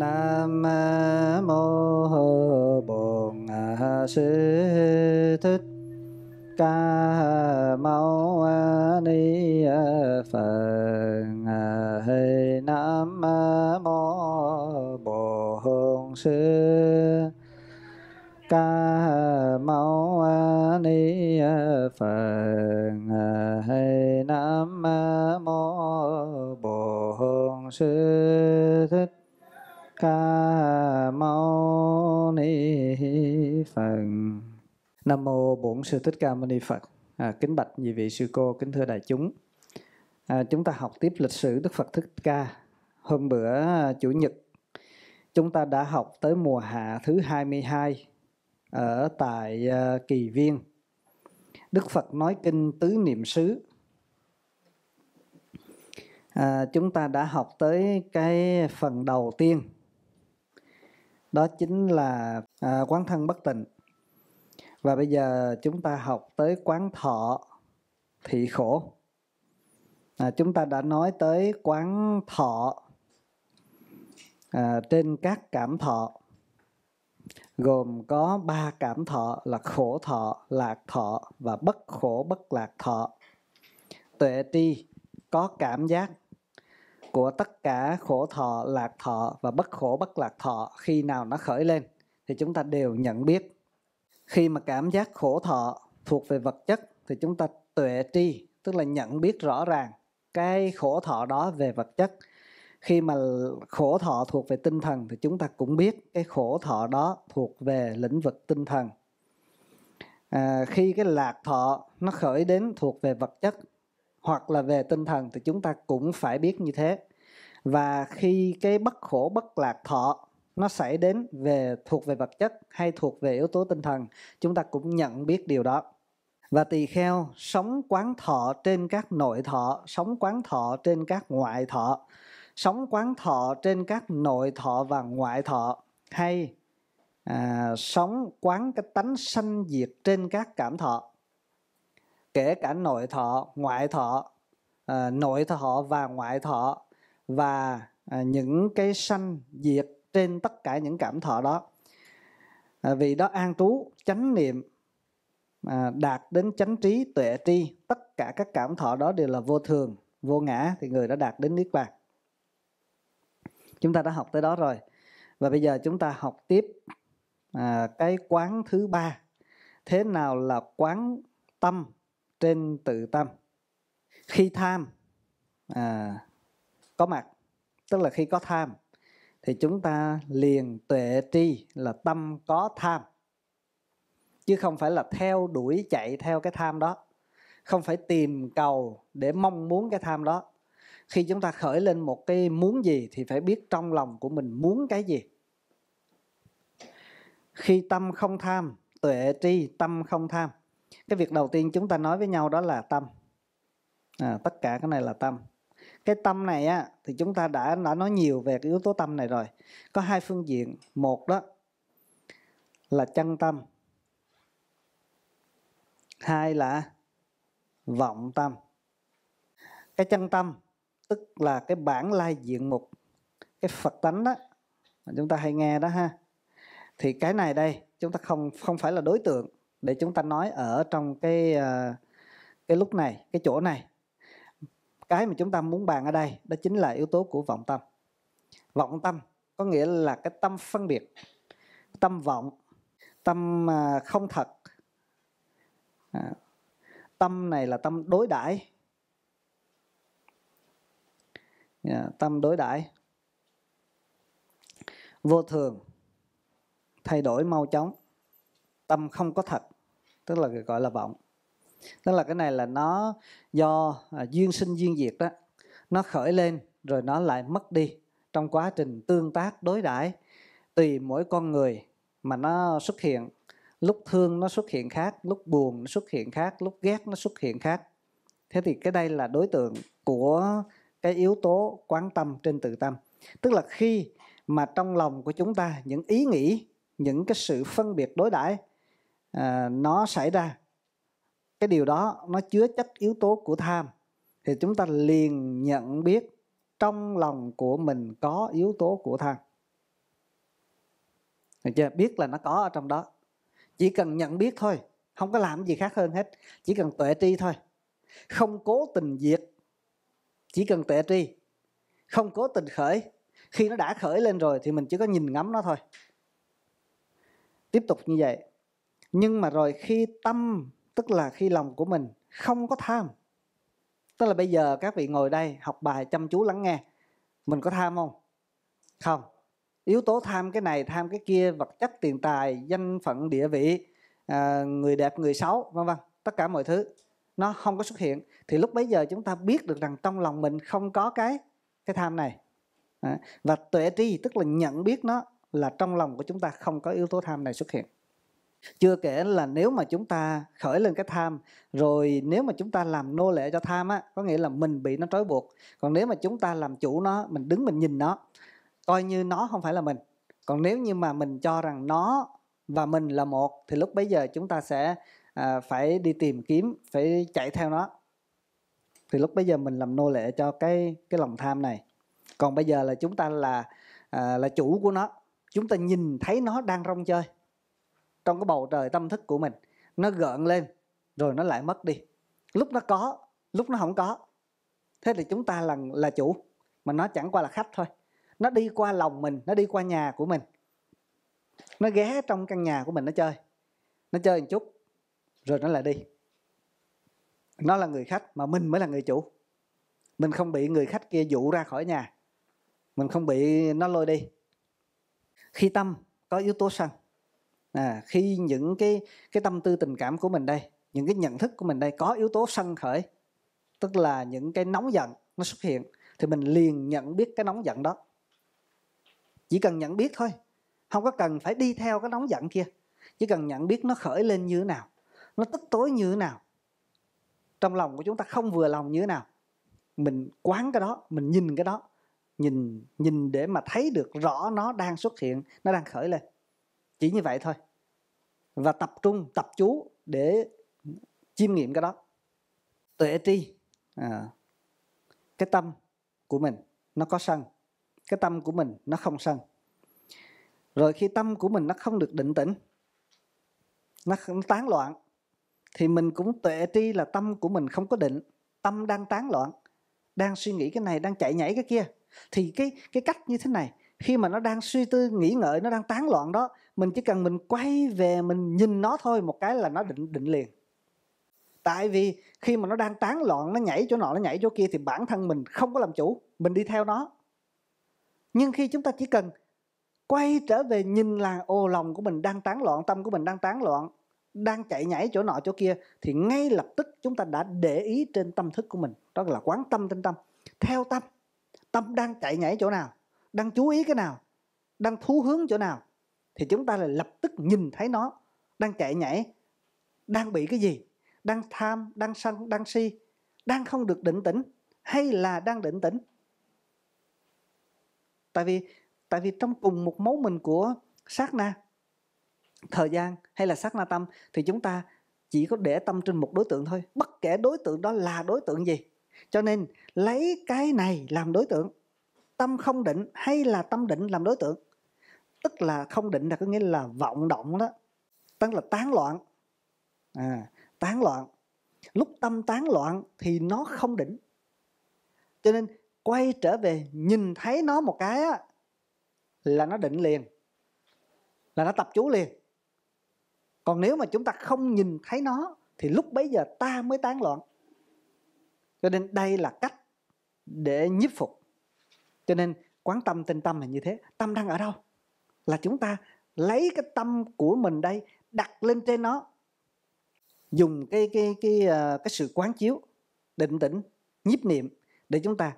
Nam mô Bổn Sư Thích Ca Mâu Ni Phật Nam mô Bổn Sư ca mâu ni phật hay nam mô bổn sư thích Ca Mâu Ni Phật Nam Mô Bổn Sư Thích Ca Mâu Ni Phật à, Kính bạch nhị vị sư cô, kính thưa đại chúng à, Chúng ta học tiếp lịch sử Đức Phật Thích Ca Hôm bữa à, Chủ nhật Chúng ta đã học tới mùa hạ thứ 22 Ở tại uh, Kỳ Viên Đức Phật nói kinh Tứ Niệm Xứ à, Chúng ta đã học tới cái phần đầu tiên đó chính là à, quán thân bất tịnh và bây giờ chúng ta học tới quán thọ thị khổ à, chúng ta đã nói tới quán thọ à, trên các cảm thọ gồm có ba cảm thọ là khổ thọ lạc thọ và bất khổ bất lạc thọ tuệ tri có cảm giác của tất cả khổ thọ, lạc thọ và bất khổ bất lạc thọ khi nào nó khởi lên thì chúng ta đều nhận biết. Khi mà cảm giác khổ thọ thuộc về vật chất thì chúng ta tuệ tri, tức là nhận biết rõ ràng cái khổ thọ đó về vật chất. Khi mà khổ thọ thuộc về tinh thần thì chúng ta cũng biết cái khổ thọ đó thuộc về lĩnh vực tinh thần. À, khi cái lạc thọ nó khởi đến thuộc về vật chất hoặc là về tinh thần thì chúng ta cũng phải biết như thế và khi cái bất khổ bất lạc thọ nó xảy đến về thuộc về vật chất hay thuộc về yếu tố tinh thần chúng ta cũng nhận biết điều đó và tỳ kheo sống quán thọ trên các nội thọ sống quán thọ trên các ngoại thọ sống quán thọ trên các nội thọ và ngoại thọ hay à, sống quán cái tánh sanh diệt trên các cảm thọ kể cả nội thọ, ngoại thọ, à, nội thọ và ngoại thọ và à, những cái sanh diệt trên tất cả những cảm thọ đó. À, vì đó an trú, chánh niệm, à, đạt đến chánh trí, tuệ tri, tất cả các cảm thọ đó đều là vô thường, vô ngã thì người đã đạt đến niết bàn. Chúng ta đã học tới đó rồi. Và bây giờ chúng ta học tiếp à, cái quán thứ ba. Thế nào là quán tâm trên tự tâm khi tham à, có mặt tức là khi có tham thì chúng ta liền tuệ tri là tâm có tham chứ không phải là theo đuổi chạy theo cái tham đó không phải tìm cầu để mong muốn cái tham đó khi chúng ta khởi lên một cái muốn gì thì phải biết trong lòng của mình muốn cái gì khi tâm không tham tuệ tri tâm không tham cái việc đầu tiên chúng ta nói với nhau đó là tâm à, tất cả cái này là tâm cái tâm này á thì chúng ta đã đã nói nhiều về cái yếu tố tâm này rồi có hai phương diện một đó là chân tâm hai là vọng tâm cái chân tâm tức là cái bản lai diện mục cái phật tánh đó mà chúng ta hay nghe đó ha thì cái này đây chúng ta không không phải là đối tượng để chúng ta nói ở trong cái ờ, cái lúc này cái chỗ này cái mà chúng ta muốn bàn ở đây đó chính là yếu tố của vọng tâm vọng tâm có nghĩa là cái tâm phân biệt tâm vọng tâm ờ, không thật à, tâm này là tâm đối đãi dạ, tâm đối đãi vô thường thay đổi mau chóng tâm không có thật tức là gọi là vọng tức là cái này là nó do à, duyên sinh duyên diệt đó nó khởi lên rồi nó lại mất đi trong quá trình tương tác đối đãi tùy mỗi con người mà nó xuất hiện lúc thương nó xuất hiện khác lúc buồn nó xuất hiện khác lúc ghét nó xuất hiện khác thế thì cái đây là đối tượng của cái yếu tố quán tâm trên tự tâm tức là khi mà trong lòng của chúng ta những ý nghĩ những cái sự phân biệt đối đãi à, nó xảy ra cái điều đó nó chứa chất yếu tố của tham thì chúng ta liền nhận biết trong lòng của mình có yếu tố của tham được chưa biết là nó có ở trong đó chỉ cần nhận biết thôi không có làm gì khác hơn hết chỉ cần tuệ tri thôi không cố tình diệt chỉ cần tuệ tri không cố tình khởi khi nó đã khởi lên rồi thì mình chỉ có nhìn ngắm nó thôi tiếp tục như vậy nhưng mà rồi khi tâm tức là khi lòng của mình không có tham tức là bây giờ các vị ngồi đây học bài chăm chú lắng nghe mình có tham không không yếu tố tham cái này tham cái kia vật chất tiền tài danh phận địa vị à, người đẹp người xấu vân vân tất cả mọi thứ nó không có xuất hiện thì lúc bấy giờ chúng ta biết được rằng trong lòng mình không có cái cái tham này và tuệ tri tức là nhận biết nó là trong lòng của chúng ta không có yếu tố tham này xuất hiện chưa kể là nếu mà chúng ta khởi lên cái tham rồi nếu mà chúng ta làm nô lệ cho tham á có nghĩa là mình bị nó trói buộc còn nếu mà chúng ta làm chủ nó mình đứng mình nhìn nó coi như nó không phải là mình còn nếu như mà mình cho rằng nó và mình là một thì lúc bấy giờ chúng ta sẽ à, phải đi tìm kiếm phải chạy theo nó thì lúc bấy giờ mình làm nô lệ cho cái cái lòng tham này còn bây giờ là chúng ta là à, là chủ của nó chúng ta nhìn thấy nó đang rong chơi trong cái bầu trời tâm thức của mình nó gợn lên rồi nó lại mất đi lúc nó có lúc nó không có thế thì chúng ta là là chủ mà nó chẳng qua là khách thôi nó đi qua lòng mình nó đi qua nhà của mình nó ghé trong căn nhà của mình nó chơi nó chơi một chút rồi nó lại đi nó là người khách mà mình mới là người chủ mình không bị người khách kia dụ ra khỏi nhà mình không bị nó lôi đi khi tâm có yếu tố sân à, khi những cái cái tâm tư tình cảm của mình đây những cái nhận thức của mình đây có yếu tố sân khởi tức là những cái nóng giận nó xuất hiện thì mình liền nhận biết cái nóng giận đó chỉ cần nhận biết thôi không có cần phải đi theo cái nóng giận kia chỉ cần nhận biết nó khởi lên như thế nào nó tức tối như thế nào trong lòng của chúng ta không vừa lòng như thế nào mình quán cái đó mình nhìn cái đó nhìn nhìn để mà thấy được rõ nó đang xuất hiện nó đang khởi lên chỉ như vậy thôi và tập trung tập chú để chiêm nghiệm cái đó tuệ tri à, cái tâm của mình nó có sân cái tâm của mình nó không sân rồi khi tâm của mình nó không được định tĩnh nó, không tán loạn thì mình cũng tuệ tri là tâm của mình không có định tâm đang tán loạn đang suy nghĩ cái này đang chạy nhảy cái kia thì cái cái cách như thế này khi mà nó đang suy tư nghĩ ngợi nó đang tán loạn đó mình chỉ cần mình quay về mình nhìn nó thôi một cái là nó định định liền tại vì khi mà nó đang tán loạn nó nhảy chỗ nọ nó nhảy chỗ kia thì bản thân mình không có làm chủ mình đi theo nó nhưng khi chúng ta chỉ cần quay trở về nhìn là ô lòng của mình đang tán loạn tâm của mình đang tán loạn đang chạy nhảy chỗ nọ chỗ kia thì ngay lập tức chúng ta đã để ý trên tâm thức của mình đó là quán tâm trên tâm theo tâm tâm đang chạy nhảy chỗ nào đang chú ý cái nào đang thú hướng chỗ nào thì chúng ta lại lập tức nhìn thấy nó đang chạy nhảy đang bị cái gì đang tham đang sân đang si đang không được định tĩnh hay là đang định tĩnh tại vì tại vì trong cùng một mấu mình của sát na thời gian hay là sát na tâm thì chúng ta chỉ có để tâm trên một đối tượng thôi bất kể đối tượng đó là đối tượng gì cho nên lấy cái này làm đối tượng tâm không định hay là tâm định làm đối tượng tức là không định là có nghĩa là vọng động đó tức là tán loạn à, tán loạn lúc tâm tán loạn thì nó không định cho nên quay trở về nhìn thấy nó một cái á, là nó định liền là nó tập chú liền còn nếu mà chúng ta không nhìn thấy nó thì lúc bấy giờ ta mới tán loạn cho nên đây là cách để nhiếp phục cho nên quán tâm tinh tâm là như thế tâm đang ở đâu là chúng ta lấy cái tâm của mình đây đặt lên trên nó dùng cái cái cái ờ, cái, sự quán chiếu định tĩnh nhiếp niệm để chúng ta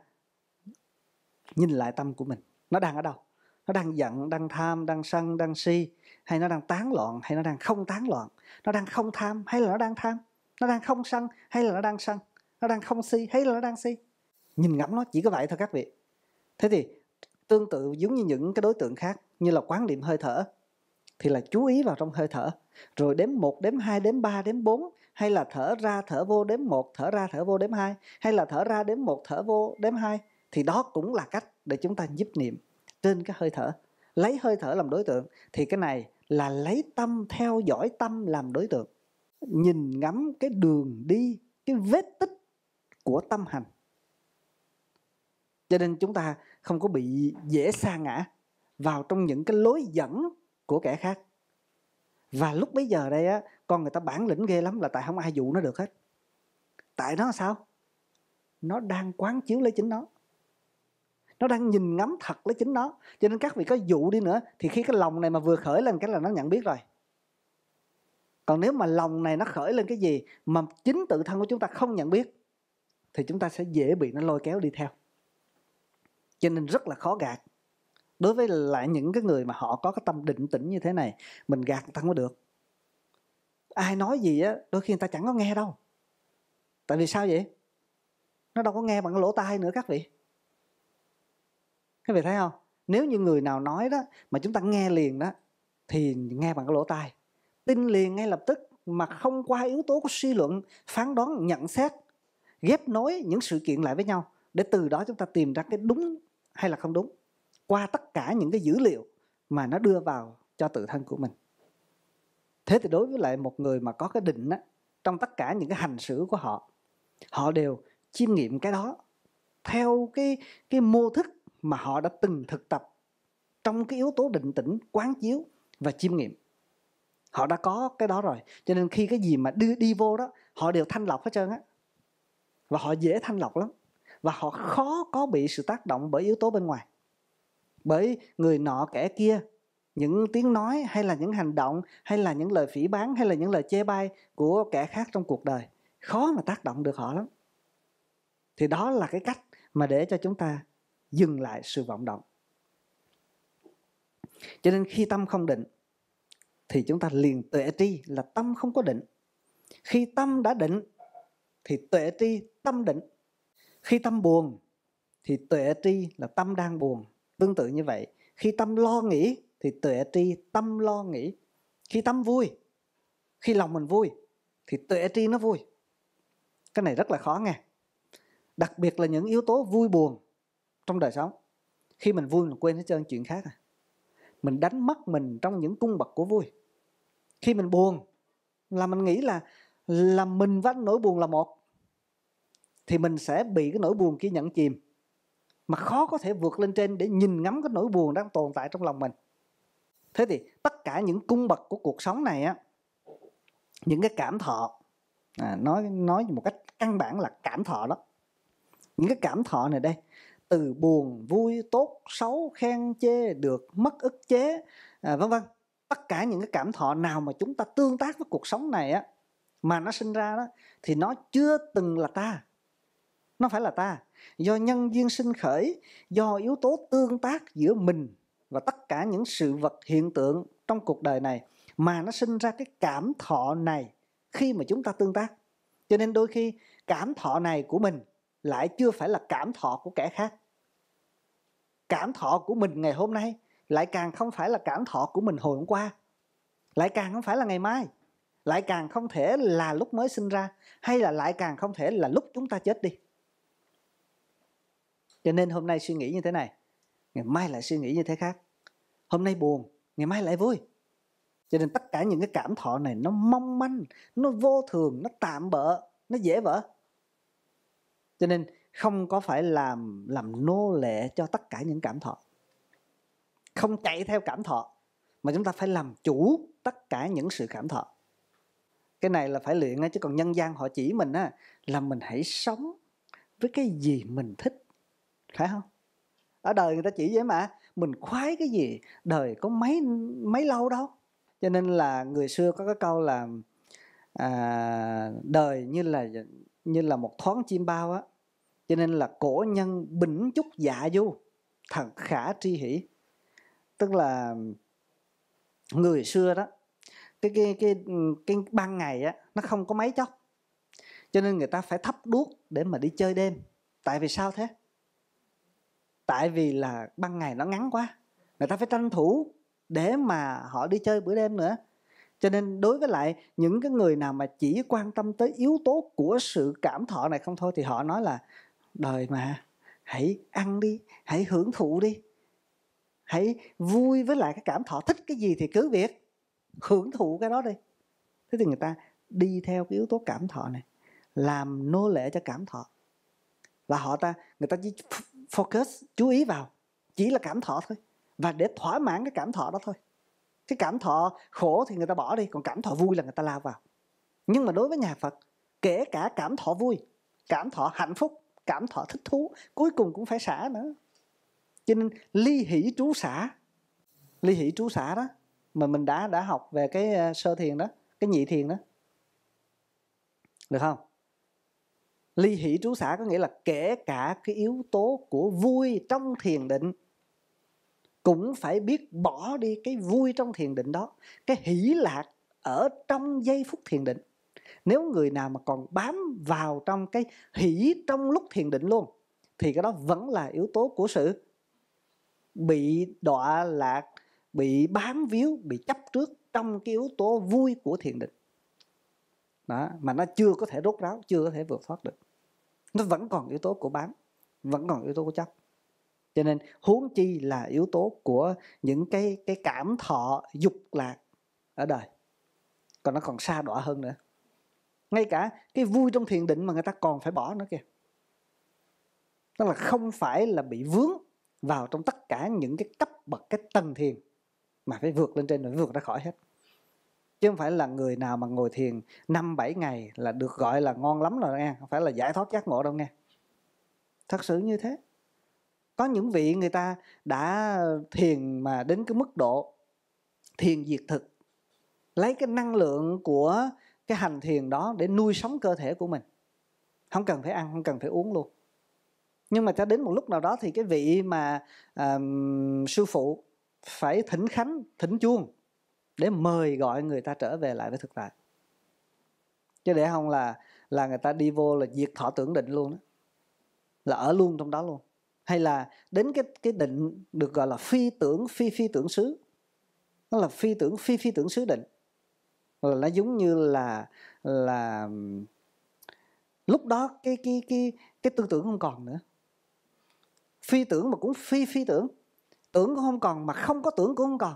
nhìn lại tâm của mình nó đang ở đâu nó đang giận đang tham đang sân đang si hay nó đang tán loạn hay nó đang không tán loạn nó đang không tham hay là nó đang tham nó đang không sân hay là nó đang sân nó đang không si hay là nó đang si nhìn ngắm nó chỉ có vậy thôi các vị thế thì tương tự giống như những cái đối tượng khác như là quán niệm hơi thở thì là chú ý vào trong hơi thở rồi đếm 1, đếm 2, đếm 3, đếm 4 hay là thở ra thở vô đếm 1, thở ra thở vô đếm 2 hay là thở ra đếm 1, thở vô đếm 2 thì đó cũng là cách để chúng ta giúp niệm trên cái hơi thở lấy hơi thở làm đối tượng thì cái này là lấy tâm theo dõi tâm làm đối tượng nhìn ngắm cái đường đi cái vết tích của tâm hành cho nên chúng ta không có bị dễ sa ngã vào trong những cái lối dẫn của kẻ khác và lúc bấy giờ đây á con người ta bản lĩnh ghê lắm là tại không ai dụ nó được hết tại nó sao nó đang quán chiếu lấy chính nó nó đang nhìn ngắm thật lấy chính nó cho nên các vị có dụ đi nữa thì khi cái lòng này mà vừa khởi lên cái là nó nhận biết rồi còn nếu mà lòng này nó khởi lên cái gì mà chính tự thân của chúng ta không nhận biết thì chúng ta sẽ dễ bị nó lôi kéo đi theo cho nên rất là khó gạt đối với lại những cái người mà họ có cái tâm định tĩnh như thế này mình gạt người ta không có được ai nói gì á đôi khi người ta chẳng có nghe đâu tại vì sao vậy nó đâu có nghe bằng lỗ tai nữa các vị các vị thấy không nếu như người nào nói đó mà chúng ta nghe liền đó thì nghe bằng cái lỗ tai tin liền ngay lập tức mà không qua yếu tố của suy luận phán đoán nhận xét ghép nối những sự kiện lại với nhau để từ đó chúng ta tìm ra cái đúng hay là không đúng qua tất cả những cái dữ liệu mà nó đưa vào cho tự thân của mình thế thì đối với lại một người mà có cái định á trong tất cả những cái hành xử của họ họ đều chiêm nghiệm cái đó theo cái cái mô thức mà họ đã từng thực tập trong cái yếu tố định tĩnh quán chiếu và chiêm nghiệm họ đã có cái đó rồi cho nên khi cái gì mà đưa đi vô đó họ đều thanh lọc hết trơn á và họ dễ thanh lọc lắm và họ khó có bị sự tác động bởi yếu tố bên ngoài bởi người nọ kẻ kia những tiếng nói hay là những hành động hay là những lời phỉ bán hay là những lời chê bai của kẻ khác trong cuộc đời khó mà tác động được họ lắm thì đó là cái cách mà để cho chúng ta dừng lại sự vọng động cho nên khi tâm không định thì chúng ta liền tuệ tri là tâm không có định khi tâm đã định thì tuệ tri tâm định khi tâm buồn thì tuệ tri là tâm đang buồn. Tương tự như vậy, khi tâm lo nghĩ thì tuệ tri tâm lo nghĩ. Khi tâm vui, khi lòng mình vui thì tuệ tri nó vui. Cái này rất là khó nghe. Đặc biệt là những yếu tố vui buồn trong đời sống. Khi mình vui mình quên hết trơn chuyện khác à. Mình đánh mất mình trong những cung bậc của vui. Khi mình buồn là mình nghĩ là là mình với nỗi buồn là một thì mình sẽ bị cái nỗi buồn kia nhận chìm mà khó có thể vượt lên trên để nhìn ngắm cái nỗi buồn đang tồn tại trong lòng mình thế thì tất cả những cung bậc của cuộc sống này á những cái cảm thọ à, nói nói một cách căn bản là cảm thọ đó những cái cảm thọ này đây từ buồn vui tốt xấu khen chê được mất ức chế à, vân vân tất cả những cái cảm thọ nào mà chúng ta tương tác với cuộc sống này á mà nó sinh ra đó thì nó chưa từng là ta nó phải là ta do nhân duyên sinh khởi do yếu tố tương tác giữa mình và tất cả những sự vật hiện tượng trong cuộc đời này mà nó sinh ra cái cảm thọ này khi mà chúng ta tương tác cho nên đôi khi cảm thọ này của mình lại chưa phải là cảm thọ của kẻ khác cảm thọ của mình ngày hôm nay lại càng không phải là cảm thọ của mình hồi hôm qua lại càng không phải là ngày mai lại càng không thể là lúc mới sinh ra hay là lại càng không thể là lúc chúng ta chết đi cho nên hôm nay suy nghĩ như thế này ngày mai lại suy nghĩ như thế khác hôm nay buồn ngày mai lại vui cho nên tất cả những cái cảm thọ này nó mong manh nó vô thường nó tạm bỡ nó dễ vỡ cho nên không có phải làm làm nô lệ cho tất cả những cảm thọ không chạy theo cảm thọ mà chúng ta phải làm chủ tất cả những sự cảm thọ cái này là phải luyện chứ còn nhân gian họ chỉ mình á là mình hãy sống với cái gì mình thích phải không ở đời người ta chỉ vậy mà mình khoái cái gì đời có mấy mấy lâu đâu cho nên là người xưa có cái câu là à, đời như là như là một thoáng chim bao á cho nên là cổ nhân bình chút dạ du thật khả tri hỷ tức là người xưa đó cái cái cái cái ban ngày á nó không có mấy chốc cho nên người ta phải thắp đuốc để mà đi chơi đêm tại vì sao thế tại vì là ban ngày nó ngắn quá người ta phải tranh thủ để mà họ đi chơi bữa đêm nữa cho nên đối với lại những cái người nào mà chỉ quan tâm tới yếu tố của sự cảm thọ này không thôi thì họ nói là đời mà hãy ăn đi hãy hưởng thụ đi hãy vui với lại cái cảm thọ thích cái gì thì cứ việc hưởng thụ cái đó đi thế thì người ta đi theo cái yếu tố cảm thọ này làm nô lệ cho cảm thọ và họ ta người ta chỉ focus chú ý vào chỉ là cảm thọ thôi và để thỏa mãn cái cảm thọ đó thôi cái cảm thọ khổ thì người ta bỏ đi còn cảm thọ vui là người ta lao vào nhưng mà đối với nhà phật kể cả cảm thọ vui cảm thọ hạnh phúc cảm thọ thích thú cuối cùng cũng phải xả nữa cho nên ly hỷ trú xả ly hỷ trú xả đó mà mình đã đã học về cái ờ, sơ thiền đó cái nhị thiền đó được không ly hỷ trú xả có nghĩa là kể cả cái yếu tố của vui trong thiền định cũng phải biết bỏ đi cái vui trong thiền định đó cái hỷ lạc ở trong giây phút thiền định nếu người nào mà còn bám vào trong cái hỷ trong lúc thiền định luôn thì cái đó vẫn là yếu tố của sự bị đọa lạc bị bám víu bị chấp trước trong cái yếu tố vui của thiền định đó mà nó chưa có thể rốt ráo chưa có thể vượt thoát được nó vẫn còn yếu tố của bán vẫn còn yếu tố của chấp cho nên huống chi là yếu tố của những cái cái cảm thọ dục lạc ở đời còn nó còn xa đọa hơn nữa ngay cả cái vui trong thiền định mà người ta còn phải bỏ nữa kìa tức là không phải là bị vướng vào trong tất cả những cái cấp bậc cái tầng thiền mà phải vượt lên trên rồi vượt ra khỏi hết chứ không phải là người nào mà ngồi thiền năm bảy ngày là được gọi là ngon lắm rồi nghe không phải là giải thoát giác ngộ đâu nghe thật sự như thế có những vị người ta đã thiền mà đến cái mức độ thiền diệt thực lấy cái năng lượng của cái hành thiền đó để nuôi sống cơ thể của mình không cần phải ăn không cần phải uống luôn nhưng mà cho đến một lúc nào đó thì cái vị mà um, sư phụ phải thỉnh khánh thỉnh chuông để mời gọi người ta trở về lại với thực tại chứ để không là là người ta đi vô là diệt thọ tưởng định luôn đó là ở luôn trong đó luôn hay là đến cái cái định được gọi là phi tưởng phi phi tưởng xứ nó là phi tưởng phi phi tưởng xứ định là nó giống như là là lúc đó cái cái cái cái tư tưởng không còn nữa phi tưởng mà cũng phi phi tưởng tưởng cũng không còn mà không có tưởng cũng không còn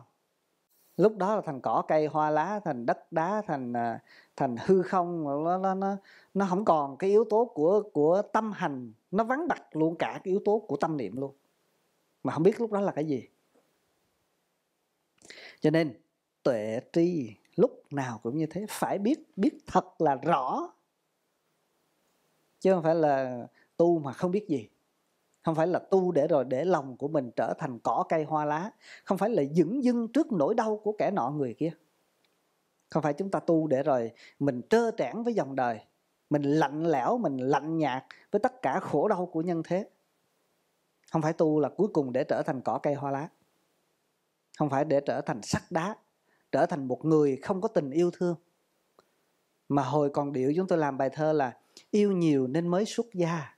lúc đó là thành cỏ cây hoa lá thành đất đá thành à, thành hư không nó nó nó không còn cái yếu tố của của tâm hành nó vắng bặt luôn cả cái yếu tố của tâm niệm luôn mà không biết lúc đó là cái gì cho nên tuệ tri lúc nào cũng như thế phải biết biết thật là rõ chứ không phải là tu mà không biết gì không phải là tu để rồi để lòng của mình trở thành cỏ cây hoa lá không phải là dững dưng trước nỗi đau của kẻ nọ người kia không phải chúng ta tu để rồi mình trơ trẽn với dòng đời mình lạnh lẽo mình lạnh nhạt với tất cả khổ đau của nhân thế không phải tu là cuối cùng để trở thành cỏ cây hoa lá không phải để trở thành sắt đá trở thành một người không có tình yêu thương mà hồi còn điệu chúng tôi làm bài thơ là yêu nhiều nên mới xuất gia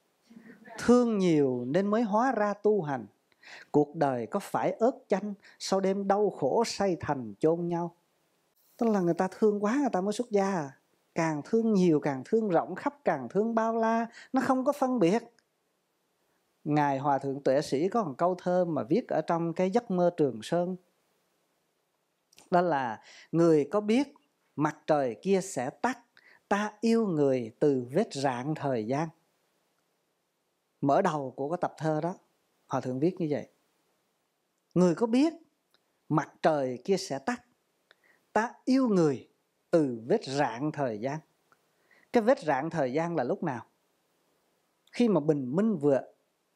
thương nhiều nên mới hóa ra tu hành cuộc đời có phải ớt chanh sau đêm đau khổ say thành chôn nhau tức là người ta thương quá người ta mới xuất gia càng thương nhiều càng thương rộng khắp càng thương bao la nó không có phân biệt ngài hòa thượng tuệ sĩ có một câu thơ mà viết ở trong cái giấc mơ trường sơn đó là người có biết mặt trời kia sẽ tắt ta yêu người từ vết rạn thời gian mở đầu của cái tập thơ đó hòa thượng viết như vậy người có biết mặt trời kia sẽ tắt ta yêu người từ vết rạn thời gian cái vết rạn thời gian là lúc nào khi mà bình minh vừa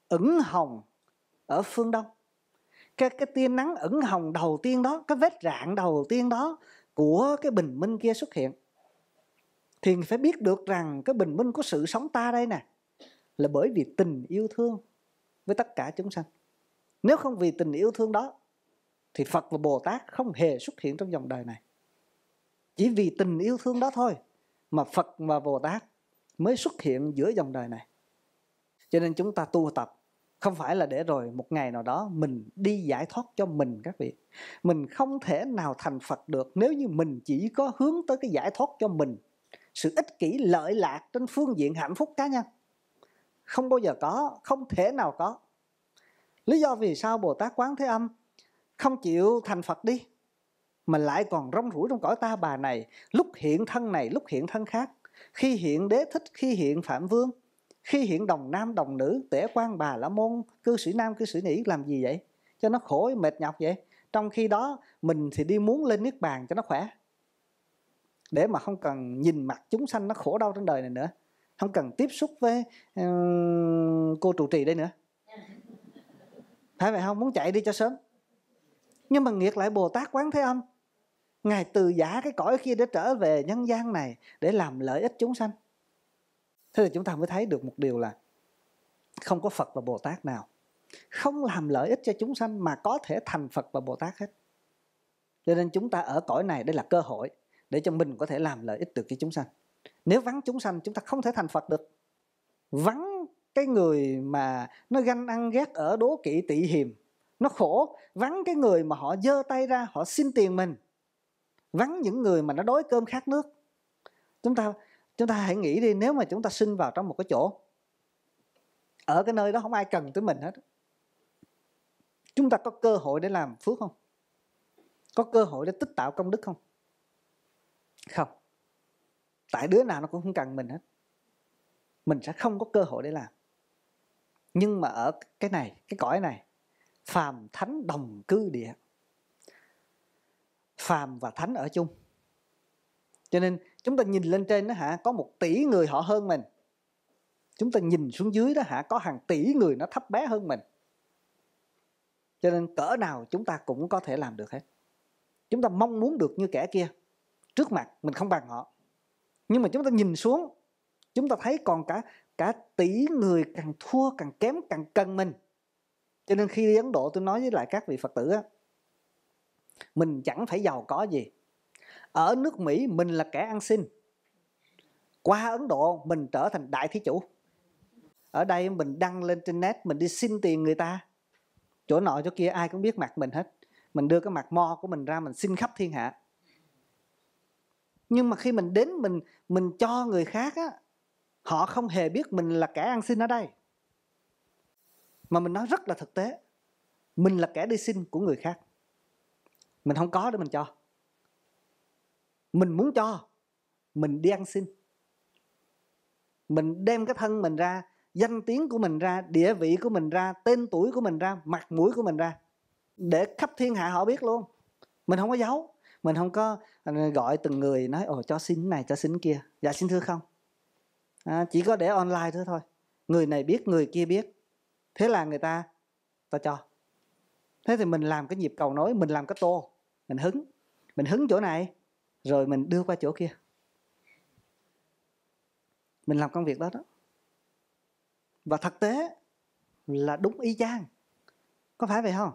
ửng hồng ở phương đông cái cái tia nắng ửng hồng đầu tiên đó cái vết rạn đầu tiên đó của cái bình minh kia xuất hiện thì phải biết được rằng cái bình minh của sự sống ta đây nè là bởi vì tình yêu thương với tất cả chúng sanh nếu không vì tình yêu thương đó thì phật và bồ tát không hề xuất hiện trong dòng đời này chỉ vì tình yêu thương đó thôi mà phật và bồ tát mới xuất hiện giữa dòng đời này cho nên chúng ta tu tập không phải là để rồi một ngày nào đó mình đi giải thoát cho mình các vị mình không thể nào thành phật được nếu như mình chỉ có hướng tới cái giải thoát cho mình sự ích kỷ lợi lạc trên phương diện hạnh phúc cá nhân không bao giờ có không thể nào có lý do vì sao bồ tát quán thế âm không chịu thành phật đi mà lại còn rong ruổi trong cõi ta bà này lúc hiện thân này lúc hiện thân khác khi hiện đế thích khi hiện phạm vương khi hiện đồng nam đồng nữ tể quan bà la môn cư sĩ nam cư sĩ nữ làm gì vậy cho nó khổ mệt nhọc vậy trong khi đó mình thì đi muốn lên niết bàn cho nó khỏe để mà không cần nhìn mặt chúng sanh nó khổ đau trên đời này nữa không cần tiếp xúc với ờ, cô trụ trì đây nữa phải vậy không muốn chạy đi cho sớm nhưng mà ngược lại bồ tát quán thế âm ngài từ giả cái cõi kia để trở về nhân gian này để làm lợi ích chúng sanh thế thì chúng ta mới thấy được một điều là không có phật và bồ tát nào không làm lợi ích cho chúng sanh mà có thể thành phật và bồ tát hết cho nên chúng ta ở cõi này đây là cơ hội để cho mình có thể làm lợi ích được cho chúng sanh nếu vắng chúng sanh chúng ta không thể thành phật được vắng cái người mà nó ganh ăn ghét ở đố kỵ tị hiềm nó khổ vắng cái người mà họ giơ tay ra họ xin tiền mình vắng những người mà nó đói cơm khát nước chúng ta chúng ta hãy nghĩ đi nếu mà chúng ta sinh vào trong một cái chỗ ở cái nơi đó không ai cần tới mình hết chúng ta có cơ hội để làm phước không có cơ hội để tích tạo công đức không không tại đứa nào nó cũng không cần mình hết mình sẽ không có cơ hội để làm nhưng mà ở cái này cái cõi này phàm thánh đồng cư địa phàm và thánh ở chung cho nên chúng ta nhìn lên trên đó hả có một tỷ người họ hơn mình chúng ta nhìn xuống dưới đó hả có hàng tỷ người nó thấp bé hơn mình cho nên cỡ nào chúng ta cũng có thể làm được hết chúng ta mong muốn được như kẻ kia trước mặt mình không bằng họ nhưng mà chúng ta nhìn xuống chúng ta thấy còn cả cả tỷ người càng thua càng kém càng cần mình cho nên khi đi ấn độ tôi nói với lại các vị phật tử á mình chẳng phải giàu có gì ở nước mỹ mình là kẻ ăn xin qua ấn độ mình trở thành đại thí chủ ở đây mình đăng lên trên net mình đi xin tiền người ta chỗ nọ chỗ kia ai cũng biết mặt mình hết mình đưa cái mặt mo của mình ra mình xin khắp thiên hạ nhưng mà khi mình đến mình mình cho người khác á họ không hề biết mình là kẻ ăn xin ở đây mà mình nói rất là thực tế mình là kẻ đi xin của người khác mình không có để mình cho mình muốn cho mình đi ăn xin mình đem cái thân mình ra danh tiếng của mình ra địa vị của mình ra tên tuổi của mình ra mặt mũi của mình ra để khắp thiên hạ họ biết luôn mình không có giấu mình không có ờ, gọi từng người nói ồ cho xin này cho xin kia dạ xin thưa không à, chỉ có để online thôi thôi người này biết người kia biết thế là người ta ta cho thế thì mình làm cái nhịp cầu nối mình làm cái tô mình hứng mình hứng chỗ này rồi mình đưa qua chỗ kia mình làm công việc đó đó và thực tế là đúng y chang có phải vậy không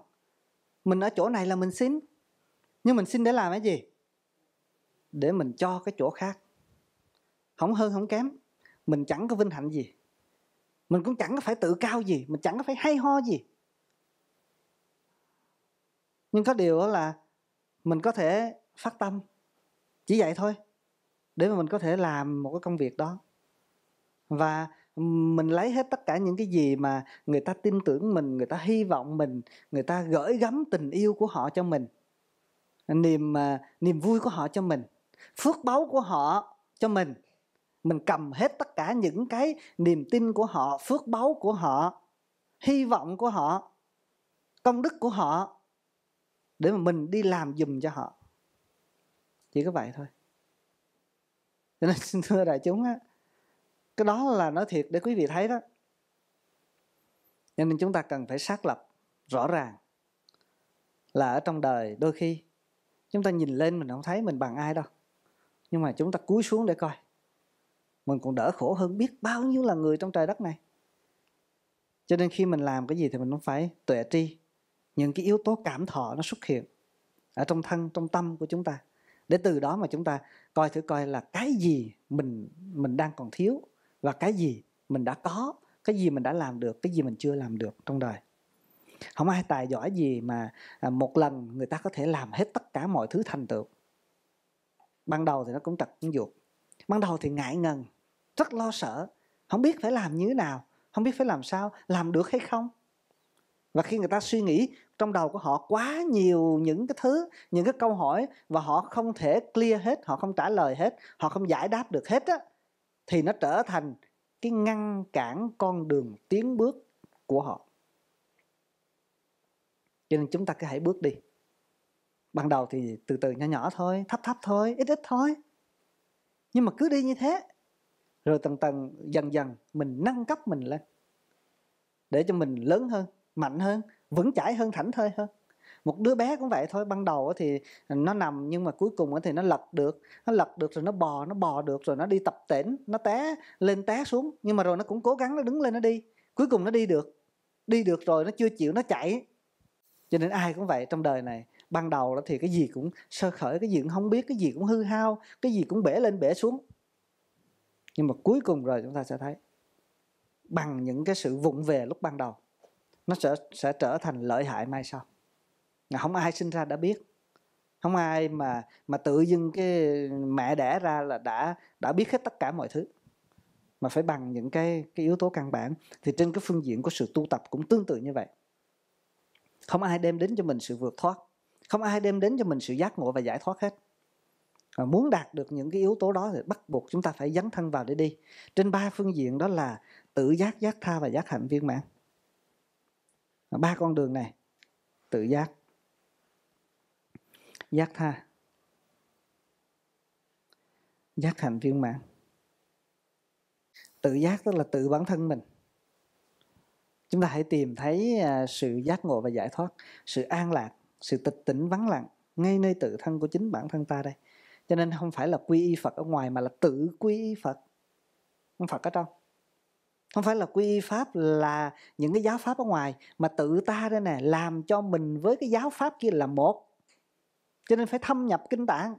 mình ở chỗ này là mình xin nhưng mình xin để làm cái gì để mình cho cái chỗ khác không hơn không kém mình chẳng có vinh hạnh gì mình cũng chẳng có phải tự cao gì mình chẳng có phải hay ho gì nhưng có điều là mình có thể phát tâm chỉ vậy thôi để mà mình có thể làm một cái công việc đó và mình lấy hết tất cả những cái gì mà người ta tin tưởng mình người ta hy vọng mình người ta gửi gắm tình yêu của họ cho mình niềm à, niềm vui của họ cho mình phước báu của họ cho mình mình cầm hết tất cả những cái niềm tin của họ phước báu của họ hy vọng của họ công đức của họ để mà mình đi làm giùm cho họ chỉ có vậy thôi cho nên xin thưa đại chúng á cái đó là nói thiệt để quý vị thấy đó cho nên chúng ta cần phải xác lập rõ ràng là ở trong đời đôi khi chúng ta nhìn lên mình không thấy mình bằng ai đâu nhưng mà chúng ta cúi xuống để coi mình còn đỡ khổ hơn biết bao nhiêu là người trong trời đất này cho nên khi mình làm cái gì thì mình cũng phải tuệ tri những cái yếu tố cảm thọ nó xuất hiện ở trong thân trong tâm của chúng ta để từ đó mà chúng ta coi thử coi là cái gì mình mình đang còn thiếu và cái gì mình đã có cái gì mình đã làm được cái gì mình chưa làm được trong đời không ai tài giỏi gì mà à, một lần người ta có thể làm hết tất cả mọi thứ thành tựu ban đầu thì nó cũng trật cũng ruột ban đầu thì ngại ngần rất lo sợ không biết phải làm như thế nào không biết phải làm sao làm được hay không và khi người ta suy nghĩ trong đầu của họ quá nhiều những cái thứ những cái câu hỏi và họ không thể clear hết họ không trả lời hết họ không giải đáp được hết á thì nó trở thành cái ngăn cản con đường tiến bước của họ cho nên chúng ta cứ hãy bước đi ban đầu thì từ từ nhỏ nhỏ thôi thấp thấp thôi ít ít thôi nhưng mà cứ đi như thế rồi tầng tầng dần dần mình nâng cấp mình lên để cho mình lớn hơn mạnh hơn vững chãi hơn thảnh thơi hơn một đứa bé cũng vậy thôi ban đầu thì nó nằm nhưng mà cuối cùng thì nó lật được nó lật được rồi nó bò nó bò được rồi nó đi tập tễnh nó té lên té xuống nhưng mà rồi nó cũng cố gắng nó đứng lên nó đi cuối cùng nó đi được đi được rồi nó chưa chịu nó chạy cho nên ai cũng vậy trong đời này ban đầu đó thì cái gì cũng sơ khởi cái gì cũng không biết cái gì cũng hư hao cái gì cũng bể lên bể xuống nhưng mà cuối cùng rồi chúng ta sẽ thấy bằng những cái sự vụng về lúc ban đầu nó sẽ sẽ trở thành lợi hại mai sau không ai sinh ra đã biết không ai mà mà tự dưng cái mẹ đẻ ra là đã đã biết hết tất cả mọi thứ mà phải bằng những cái cái yếu tố căn bản thì trên cái phương diện của sự tu tập cũng tương tự như vậy không ai đem đến cho mình sự vượt thoát không ai đem đến cho mình sự giác ngộ và giải thoát hết và muốn đạt được những cái yếu tố đó thì bắt buộc chúng ta phải dấn thân vào để đi trên ba phương diện đó là tự giác giác tha và giác hạnh viên mãn ba con đường này tự giác giác tha giác hạnh viên mãn tự giác tức là tự bản thân mình chúng ta hãy tìm thấy à, sự giác ngộ và giải thoát sự an lạc sự tịch tỉnh vắng lặng ngay nơi tự thân của chính bản thân ta đây cho nên không phải là quy y phật ở ngoài mà là tự quy y phật không phật ở trong không phải là quy y pháp là những cái giáo pháp ở ngoài mà tự ta đây nè làm cho mình với cái giáo pháp kia là một cho nên phải thâm nhập kinh tạng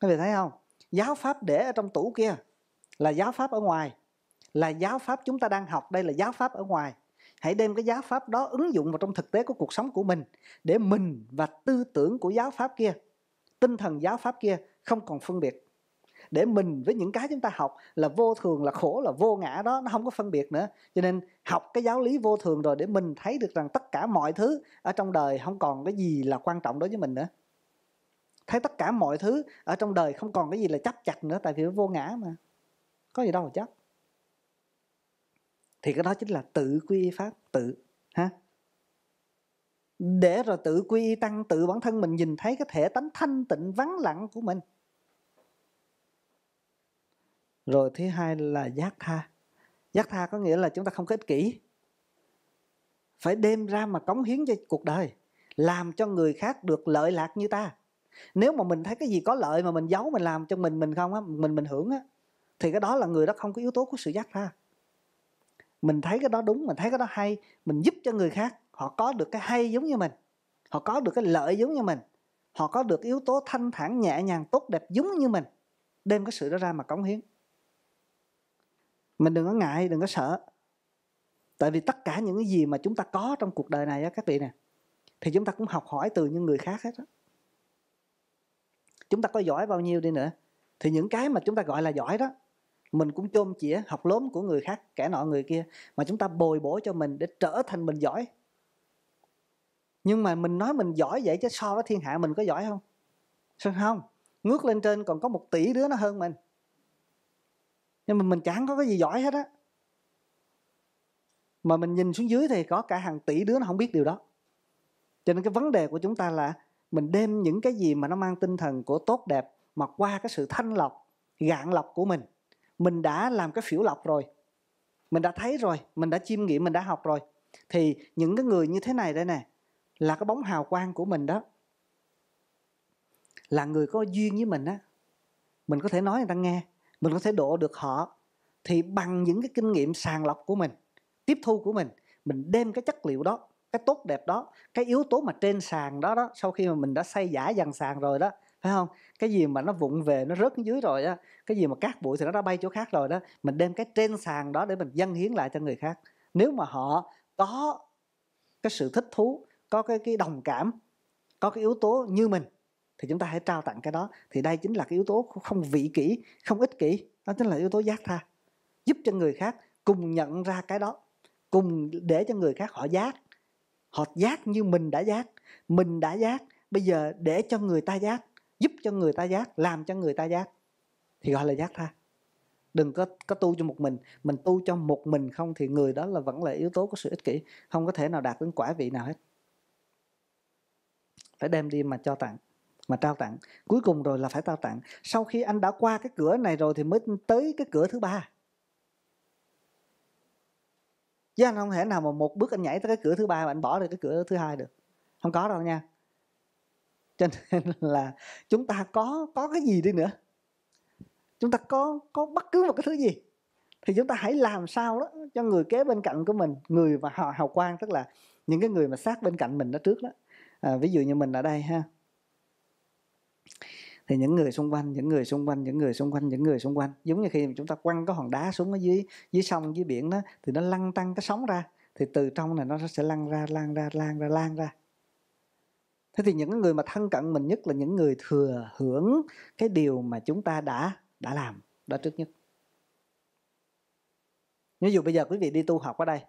các vị thấy không giáo pháp để ở trong tủ kia là giáo pháp ở ngoài là giáo pháp chúng ta đang học đây là giáo pháp ở ngoài hãy đem cái giáo pháp đó ứng dụng vào trong thực tế của cuộc sống của mình để mình và tư tưởng của giáo pháp kia tinh thần giáo pháp kia không còn phân biệt để mình với những cái chúng ta học là vô thường là khổ là vô ngã đó nó không có phân biệt nữa cho nên học cái giáo lý vô thường rồi để mình thấy được rằng tất cả mọi thứ ở trong đời không còn cái gì là quan trọng đối với mình nữa thấy tất cả mọi thứ ở trong đời không còn cái gì là chấp chặt nữa tại vì nó vô ngã mà có gì đâu mà chấp thì cái đó chính là tự quy pháp tự ha để rồi tự quy y tăng tự bản thân mình nhìn thấy cái thể tánh thanh tịnh vắng lặng của mình rồi thứ hai là giác tha giác tha có nghĩa là chúng ta không có ích kỷ phải đem ra mà cống hiến cho cuộc đời làm cho người khác được lợi lạc như ta nếu mà mình thấy cái gì có lợi mà mình giấu mình làm cho mình mình không á mình mình hưởng á thì cái đó là người đó không có yếu tố của sự giác tha mình thấy cái đó đúng mình thấy cái đó hay mình giúp cho người khác họ có được cái hay giống như mình họ có được cái lợi giống như mình họ có được yếu tố thanh thản nhẹ nhàng tốt đẹp giống như mình đem cái sự đó ra mà cống hiến mình đừng có ngại đừng có sợ tại vì tất cả những cái gì mà chúng ta có trong cuộc đời này á các vị nè thì chúng ta cũng học hỏi từ những người khác hết á chúng ta có giỏi bao nhiêu đi nữa thì những cái mà chúng ta gọi là giỏi đó mình cũng chôm chĩa học lốm của người khác kẻ nọ người kia mà chúng ta bồi bổ cho mình để trở thành mình giỏi nhưng mà mình nói mình giỏi vậy chứ so với thiên hạ mình có giỏi không sao không ngước lên trên còn có một tỷ đứa nó hơn mình nhưng mà mình chẳng có cái gì giỏi hết á mà mình nhìn xuống dưới thì có cả hàng tỷ đứa nó không biết điều đó cho nên cái vấn đề của chúng ta là mình đem những cái gì mà nó mang tinh thần của tốt đẹp mà qua cái sự thanh lọc gạn lọc của mình mình đã làm cái phiểu lọc rồi mình đã thấy rồi mình đã chiêm nghiệm mình đã học rồi thì những cái người như thế này đây nè là cái bóng hào quang của mình đó là người có duyên với mình á mình có thể nói người ta nghe mình có thể độ được họ thì bằng những cái kinh nghiệm sàng lọc của mình tiếp thu của mình mình đem cái chất liệu đó cái tốt đẹp đó cái yếu tố mà trên sàn đó đó sau khi mà mình đã xây giả dần sàn rồi đó phải không cái gì mà nó vụng về nó rớt dưới rồi á cái gì mà cát bụi thì nó đã bay chỗ khác rồi đó mình đem cái trên sàn đó để mình dâng hiến lại cho người khác nếu mà họ có cái sự thích thú có cái cái đồng cảm có cái yếu tố như mình thì chúng ta hãy trao tặng cái đó thì đây chính là cái yếu tố không vị kỷ không ích kỷ đó chính là yếu tố giác tha giúp cho người khác cùng nhận ra cái đó cùng để cho người khác họ giác họ giác như mình đã giác mình đã giác bây giờ để cho người ta giác giúp cho người ta giác làm cho người ta giác thì gọi là giác tha đừng có có tu cho một mình mình tu cho một mình không thì người đó là vẫn là yếu tố có sự ích kỷ không có thể nào đạt đến quả vị nào hết phải đem đi mà cho tặng mà trao tặng cuối cùng rồi là phải trao tặng sau khi anh đã qua cái cửa này rồi thì mới tới cái cửa thứ ba chứ anh không thể nào mà một bước anh nhảy tới cái cửa thứ ba mà anh bỏ được cái cửa thứ hai được không có đâu nha cho nên là chúng ta có có cái gì đi nữa chúng ta có có bất cứ một cái thứ gì thì chúng ta hãy làm sao đó cho người kế bên cạnh của mình người và họ hào quang tức là những cái người mà sát bên cạnh mình đó trước đó à, ví dụ như mình ở đây ha thì những người xung quanh những người xung quanh những người xung quanh những người xung quanh giống như khi mà chúng ta quăng cái hòn đá xuống ở dưới dưới sông dưới biển đó thì nó lăn tăng cái sóng ra thì từ trong này nó sẽ lăn ra lan ra lan ra lan ra thế thì những người mà thân cận mình nhất là những người thừa hưởng cái điều mà chúng ta đã đã làm đó trước nhất ví dụ bây giờ quý vị đi tu học ở đây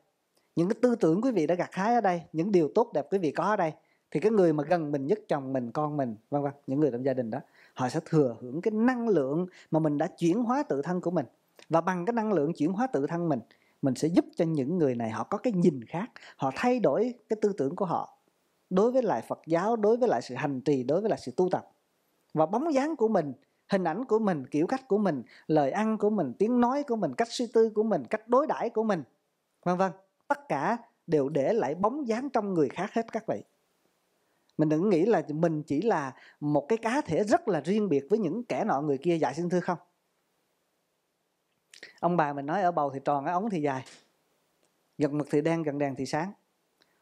những cái tư tưởng quý vị đã gặt hái ở đây những điều tốt đẹp quý vị có ở đây thì cái người mà gần mình nhất chồng mình con mình vân vân những người trong gia đình đó họ sẽ thừa hưởng cái năng lượng mà mình đã chuyển hóa tự thân của mình và bằng cái năng lượng chuyển hóa tự thân mình mình sẽ giúp cho những người này họ có cái nhìn khác họ thay đổi cái tư tưởng của họ đối với lại Phật giáo đối với lại sự hành trì đối với lại sự tu tập và bóng dáng của mình hình ảnh của mình kiểu cách của mình lời ăn của mình tiếng nói của mình cách suy tư của mình cách đối đãi của mình vân vân tất cả đều để lại bóng dáng trong người khác hết các vị mình đừng nghĩ là mình chỉ là một cái cá thể rất là riêng biệt với những kẻ nọ người kia dạy xin thưa không ông bà mình nói ở bầu thì tròn ở ống thì dài giật mực thì đen gần đèn thì sáng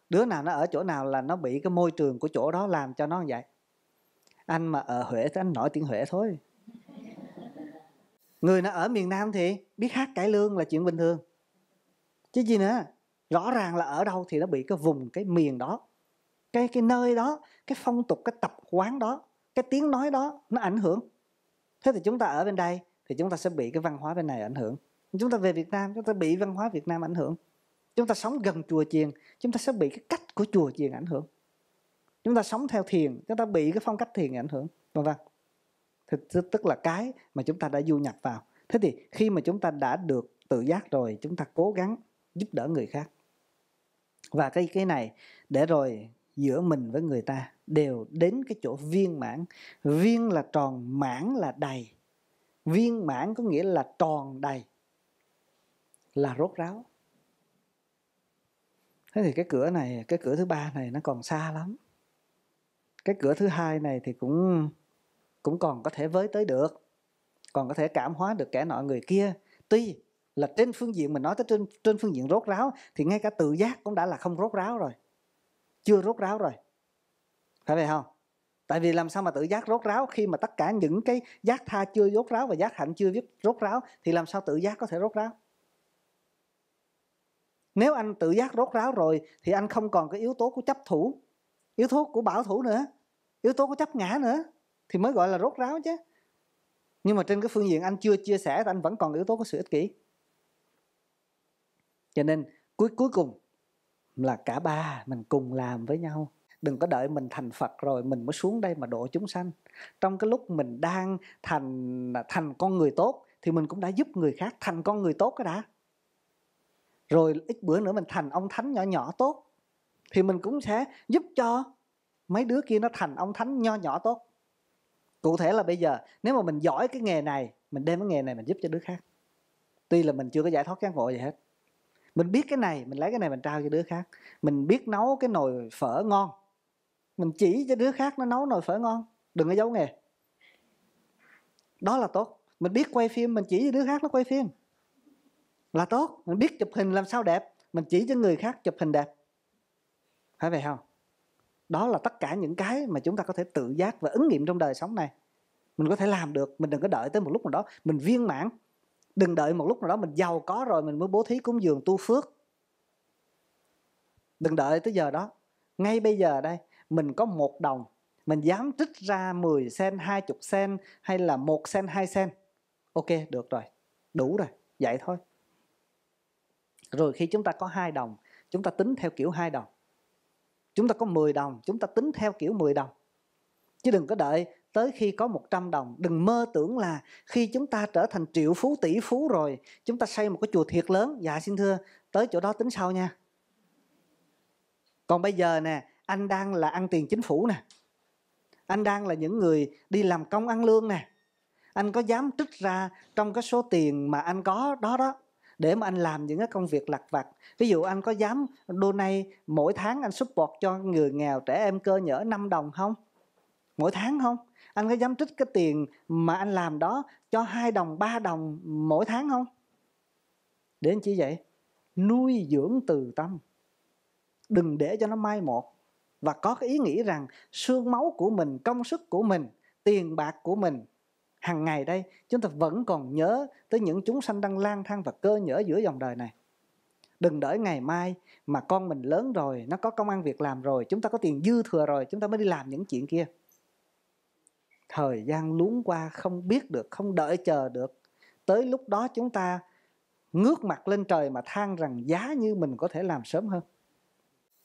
đứa nào nó ở chỗ nào là nó bị cái môi trường của chỗ đó làm cho nó vậy anh mà ở huế thì anh nói tiếng huế thôi người nó ở miền nam thì biết hát cải lương là chuyện bình thường chứ gì nữa rõ ràng là ở đâu thì nó bị cái vùng cái miền đó cái cái nơi đó cái phong tục cái tập quán đó cái tiếng nói đó nó ảnh hưởng thế thì chúng ta ở bên đây thì chúng ta sẽ bị cái văn hóa bên này ảnh hưởng chúng ta về việt nam chúng ta bị văn hóa việt nam ảnh hưởng chúng ta sống gần chùa chiền chúng ta sẽ bị cái cách của chùa chiền ảnh hưởng chúng ta sống theo thiền chúng ta bị cái phong cách thiền ảnh hưởng vân vân thì tức là cái mà chúng ta đã du nhập vào thế thì khi mà chúng ta đã được tự giác rồi chúng ta cố gắng giúp đỡ người khác và cái cái này để rồi giữa mình với người ta đều đến cái chỗ viên mãn viên là tròn mãn là đầy viên mãn có nghĩa là tròn đầy là rốt ráo thế thì cái cửa này cái cửa thứ ba này nó còn xa lắm cái cửa thứ hai này thì cũng cũng còn có thể với tới được còn có thể cảm hóa được kẻ nọ người kia tuy là trên phương diện mình nói tới trên trên phương diện rốt ráo thì ngay cả tự giác cũng đã là không rốt ráo rồi chưa rốt ráo rồi phải vậy không tại vì làm sao mà tự giác rốt ráo khi mà tất cả những cái giác tha chưa rốt ráo và giác hạnh chưa biết rốt ráo thì làm sao tự giác có thể rốt ráo nếu anh tự giác rốt ráo rồi thì anh không còn cái yếu tố của chấp thủ yếu tố của bảo thủ nữa yếu tố của chấp ngã nữa thì mới gọi là rốt ráo chứ nhưng mà trên cái phương diện anh chưa chia sẻ thì anh vẫn còn yếu tố của sự ích kỷ cho nên cuối cuối cùng là cả ba mình cùng làm với nhau đừng có đợi mình thành phật rồi mình mới xuống đây mà độ chúng sanh trong cái lúc mình đang thành thành con người tốt thì mình cũng đã giúp người khác thành con người tốt cái đã rồi ít bữa nữa mình thành ông thánh nhỏ nhỏ tốt thì mình cũng sẽ giúp cho mấy đứa kia nó thành ông thánh nho nhỏ tốt cụ thể là bây giờ nếu mà mình giỏi cái nghề này mình đem cái nghề này mình giúp cho đứa khác tuy là mình chưa có giải thoát giác ngộ gì hết mình biết cái này mình lấy cái này mình trao cho đứa khác mình biết nấu cái nồi phở ngon mình chỉ cho đứa khác nó nấu nồi phở ngon đừng có giấu nghề đó là tốt mình biết quay phim mình chỉ cho đứa khác nó quay phim là tốt mình biết chụp hình làm sao đẹp mình chỉ cho người khác chụp hình đẹp phải vậy không đó là tất cả những cái mà chúng ta có thể tự giác và ứng nghiệm trong đời sống này mình có thể làm được mình đừng có đợi tới một lúc nào đó mình viên mãn đừng đợi một lúc nào đó mình giàu có rồi mình mới bố thí cúng dường tu phước đừng đợi tới giờ đó ngay bây giờ đây mình có một đồng mình dám trích ra 10 sen, 20 sen hay là một sen, hai sen. Ok, được rồi. Đủ rồi. Vậy thôi. Rồi khi chúng ta có hai đồng, chúng ta tính theo kiểu hai đồng. Chúng ta có 10 đồng, chúng ta tính theo kiểu 10 đồng. Chứ đừng có đợi tới khi có 100 đồng, đừng mơ tưởng là khi chúng ta trở thành triệu phú tỷ phú rồi, chúng ta xây một cái chùa thiệt lớn, dạ xin thưa, tới chỗ đó tính sau nha. Còn bây giờ nè, anh đang là ăn tiền chính phủ nè. Anh đang là những người đi làm công ăn lương nè. Anh có dám trích ra trong cái số tiền mà anh có đó đó để mà anh làm những cái công việc lặt vặt ví dụ anh có dám donate mỗi tháng anh support cho người nghèo trẻ em cơ nhở 5 đồng không mỗi tháng không anh có dám trích cái tiền mà anh làm đó cho hai đồng ba đồng mỗi tháng không để anh chỉ vậy nuôi dưỡng từ tâm đừng để cho nó mai một và có cái ý nghĩ rằng xương máu của mình công sức của mình tiền bạc của mình hàng ngày đây chúng ta vẫn còn nhớ tới những chúng sanh đang lang thang và cơ nhở giữa dòng đời này đừng đợi ngày mai mà con mình lớn rồi nó có công ăn việc làm rồi chúng ta có tiền dư thừa rồi chúng ta mới đi làm những chuyện kia thời gian luống qua không biết được không đợi chờ được tới lúc đó chúng ta ngước mặt lên trời mà than rằng giá như mình có thể làm sớm hơn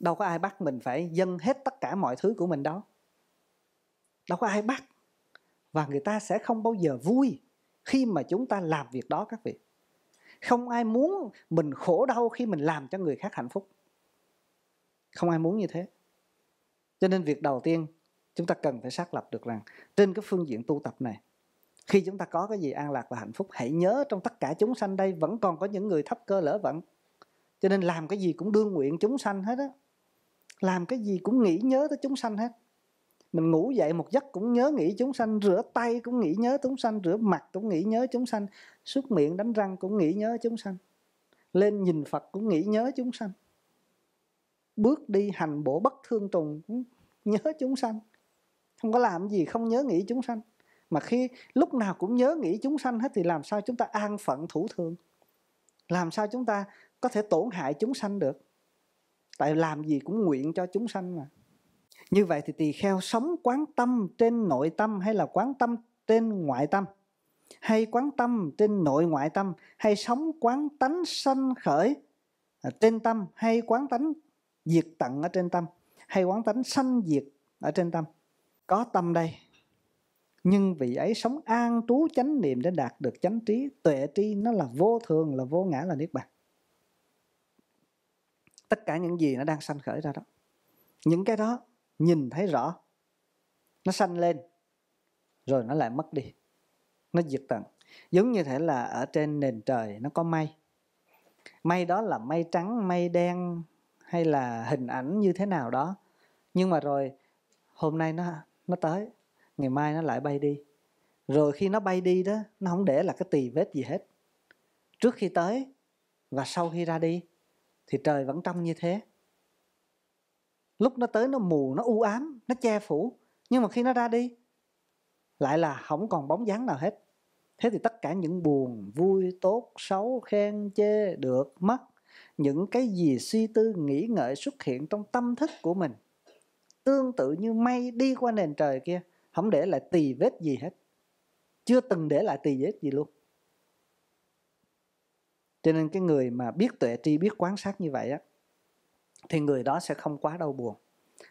đâu có ai bắt mình phải dâng hết tất cả mọi thứ của mình đó. đâu có ai bắt và người ta sẽ không bao giờ vui khi mà chúng ta làm việc đó các vị không ai muốn mình khổ đau khi mình làm cho người khác hạnh phúc không ai muốn như thế cho nên việc đầu tiên chúng ta cần phải xác lập được rằng trên cái phương diện tu tập này khi chúng ta có cái gì an lạc và hạnh phúc hãy nhớ trong tất cả chúng sanh đây vẫn còn có những người thấp cơ lỡ vận cho nên làm cái gì cũng đương nguyện chúng sanh hết á làm cái gì cũng nghĩ nhớ tới chúng sanh hết mình ngủ dậy một giấc cũng nhớ nghĩ chúng sanh rửa tay cũng nghĩ nhớ chúng sanh rửa mặt cũng nghĩ nhớ chúng sanh súc miệng đánh răng cũng nghĩ nhớ chúng sanh lên nhìn phật cũng nghĩ nhớ chúng sanh bước đi hành bộ bất thương trùng cũng nhớ chúng sanh không có làm gì không nhớ nghĩ chúng sanh mà khi lúc nào cũng nhớ nghĩ chúng sanh hết thì làm sao chúng ta an phận thủ thường làm sao chúng ta có thể tổn hại chúng sanh được tại làm gì cũng nguyện cho chúng sanh mà như vậy thì tỳ kheo sống quán tâm trên nội tâm hay là quán tâm trên ngoại tâm hay quán tâm trên nội ngoại tâm hay sống quán tánh sanh khởi trên tâm hay quán tánh diệt tận ở trên tâm hay quán tánh sanh diệt ở trên tâm có tâm đây nhưng vị ấy sống an trú chánh niệm để đạt được chánh trí tuệ tri nó là vô thường là vô ngã là niết bàn tất cả những gì nó đang sanh khởi ra đó những cái đó nhìn thấy rõ nó xanh lên rồi nó lại mất đi nó diệt tận giống như thể là ở trên nền trời nó có mây mây đó là mây trắng mây đen hay là hình ảnh như thế nào đó nhưng mà rồi hôm nay nó nó tới ngày mai nó lại bay đi rồi khi nó bay đi đó nó không để là cái tì vết gì hết trước khi tới và sau khi ra đi thì trời vẫn trong như thế lúc nó tới nó mù nó u ám nó che phủ nhưng mà khi nó ra đi lại là không còn bóng dáng nào hết thế thì tất cả những buồn vui tốt xấu khen chê được mất những cái gì suy tư nghĩ ngợi xuất hiện trong tâm thức của mình tương tự như mây đi qua nền trời kia không để lại tì vết gì hết chưa từng để lại tì vết gì luôn cho nên cái người mà biết tuệ tri biết quán sát như vậy á thì người đó sẽ không quá đau buồn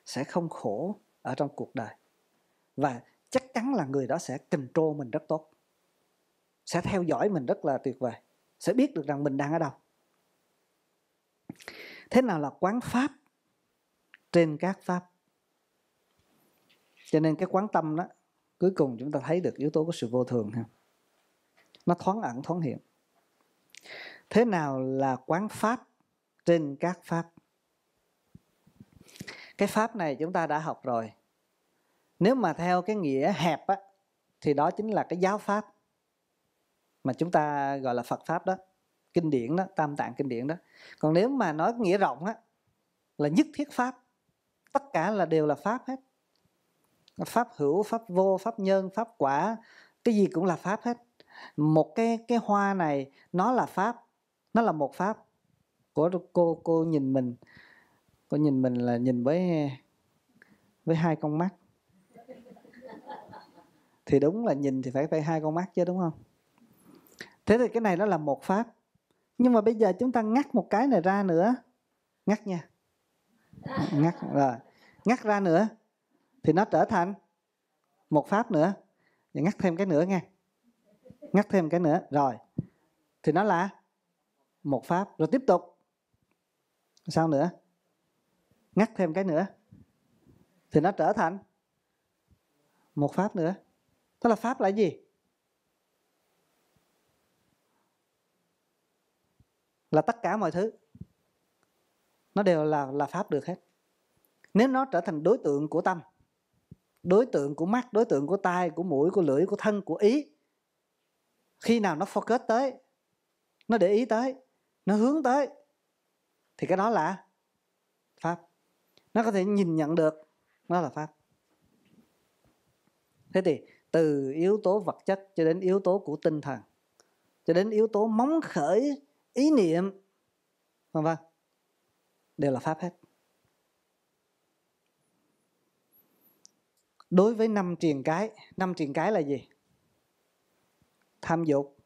sẽ không khổ ở trong cuộc đời và chắc chắn là người đó sẽ control mình rất tốt sẽ theo dõi mình rất là tuyệt vời sẽ biết được rằng mình đang ở đâu thế nào là quán pháp trên các pháp cho nên cái quán tâm đó cuối cùng chúng ta thấy được yếu tố của sự vô thường ha nó thoáng ẩn thoáng hiện thế nào là quán pháp trên các pháp cái pháp này chúng ta đã học rồi nếu mà theo cái nghĩa hẹp á, thì đó chính là cái giáo pháp mà chúng ta gọi là phật pháp đó kinh điển đó tam tạng kinh điển đó còn nếu mà nói nghĩa rộng á, là nhất thiết pháp tất cả là đều là pháp hết pháp hữu pháp vô pháp nhân pháp quả cái gì cũng là pháp hết một cái cái hoa này nó là pháp nó là một pháp của cô cô nhìn mình cô nhìn mình là nhìn với với hai con mắt thì đúng là nhìn thì phải phải hai con mắt chứ đúng không thế thì cái này nó là một pháp nhưng mà bây giờ chúng ta ngắt một cái này ra nữa ngắt nha ngắt rồi ngắt ra nữa thì nó trở thành một pháp nữa và ngắt thêm cái nữa nghe ngắt thêm cái nữa rồi thì nó là một pháp rồi tiếp tục sao nữa ngắt thêm cái nữa thì nó trở thành một pháp nữa tức là pháp là gì là tất cả mọi thứ nó đều là là pháp được hết nếu nó trở thành đối tượng của tâm đối tượng của mắt đối tượng của tai của mũi của lưỡi của thân của ý khi nào nó focus tới nó để ý tới nó hướng tới thì cái đó là nó có thể nhìn nhận được nó là pháp thế thì từ yếu tố vật chất cho đến yếu tố của tinh thần cho đến yếu tố móng khởi ý niệm vân vân đều là pháp hết đối với năm triền cái năm triền cái là gì tham dục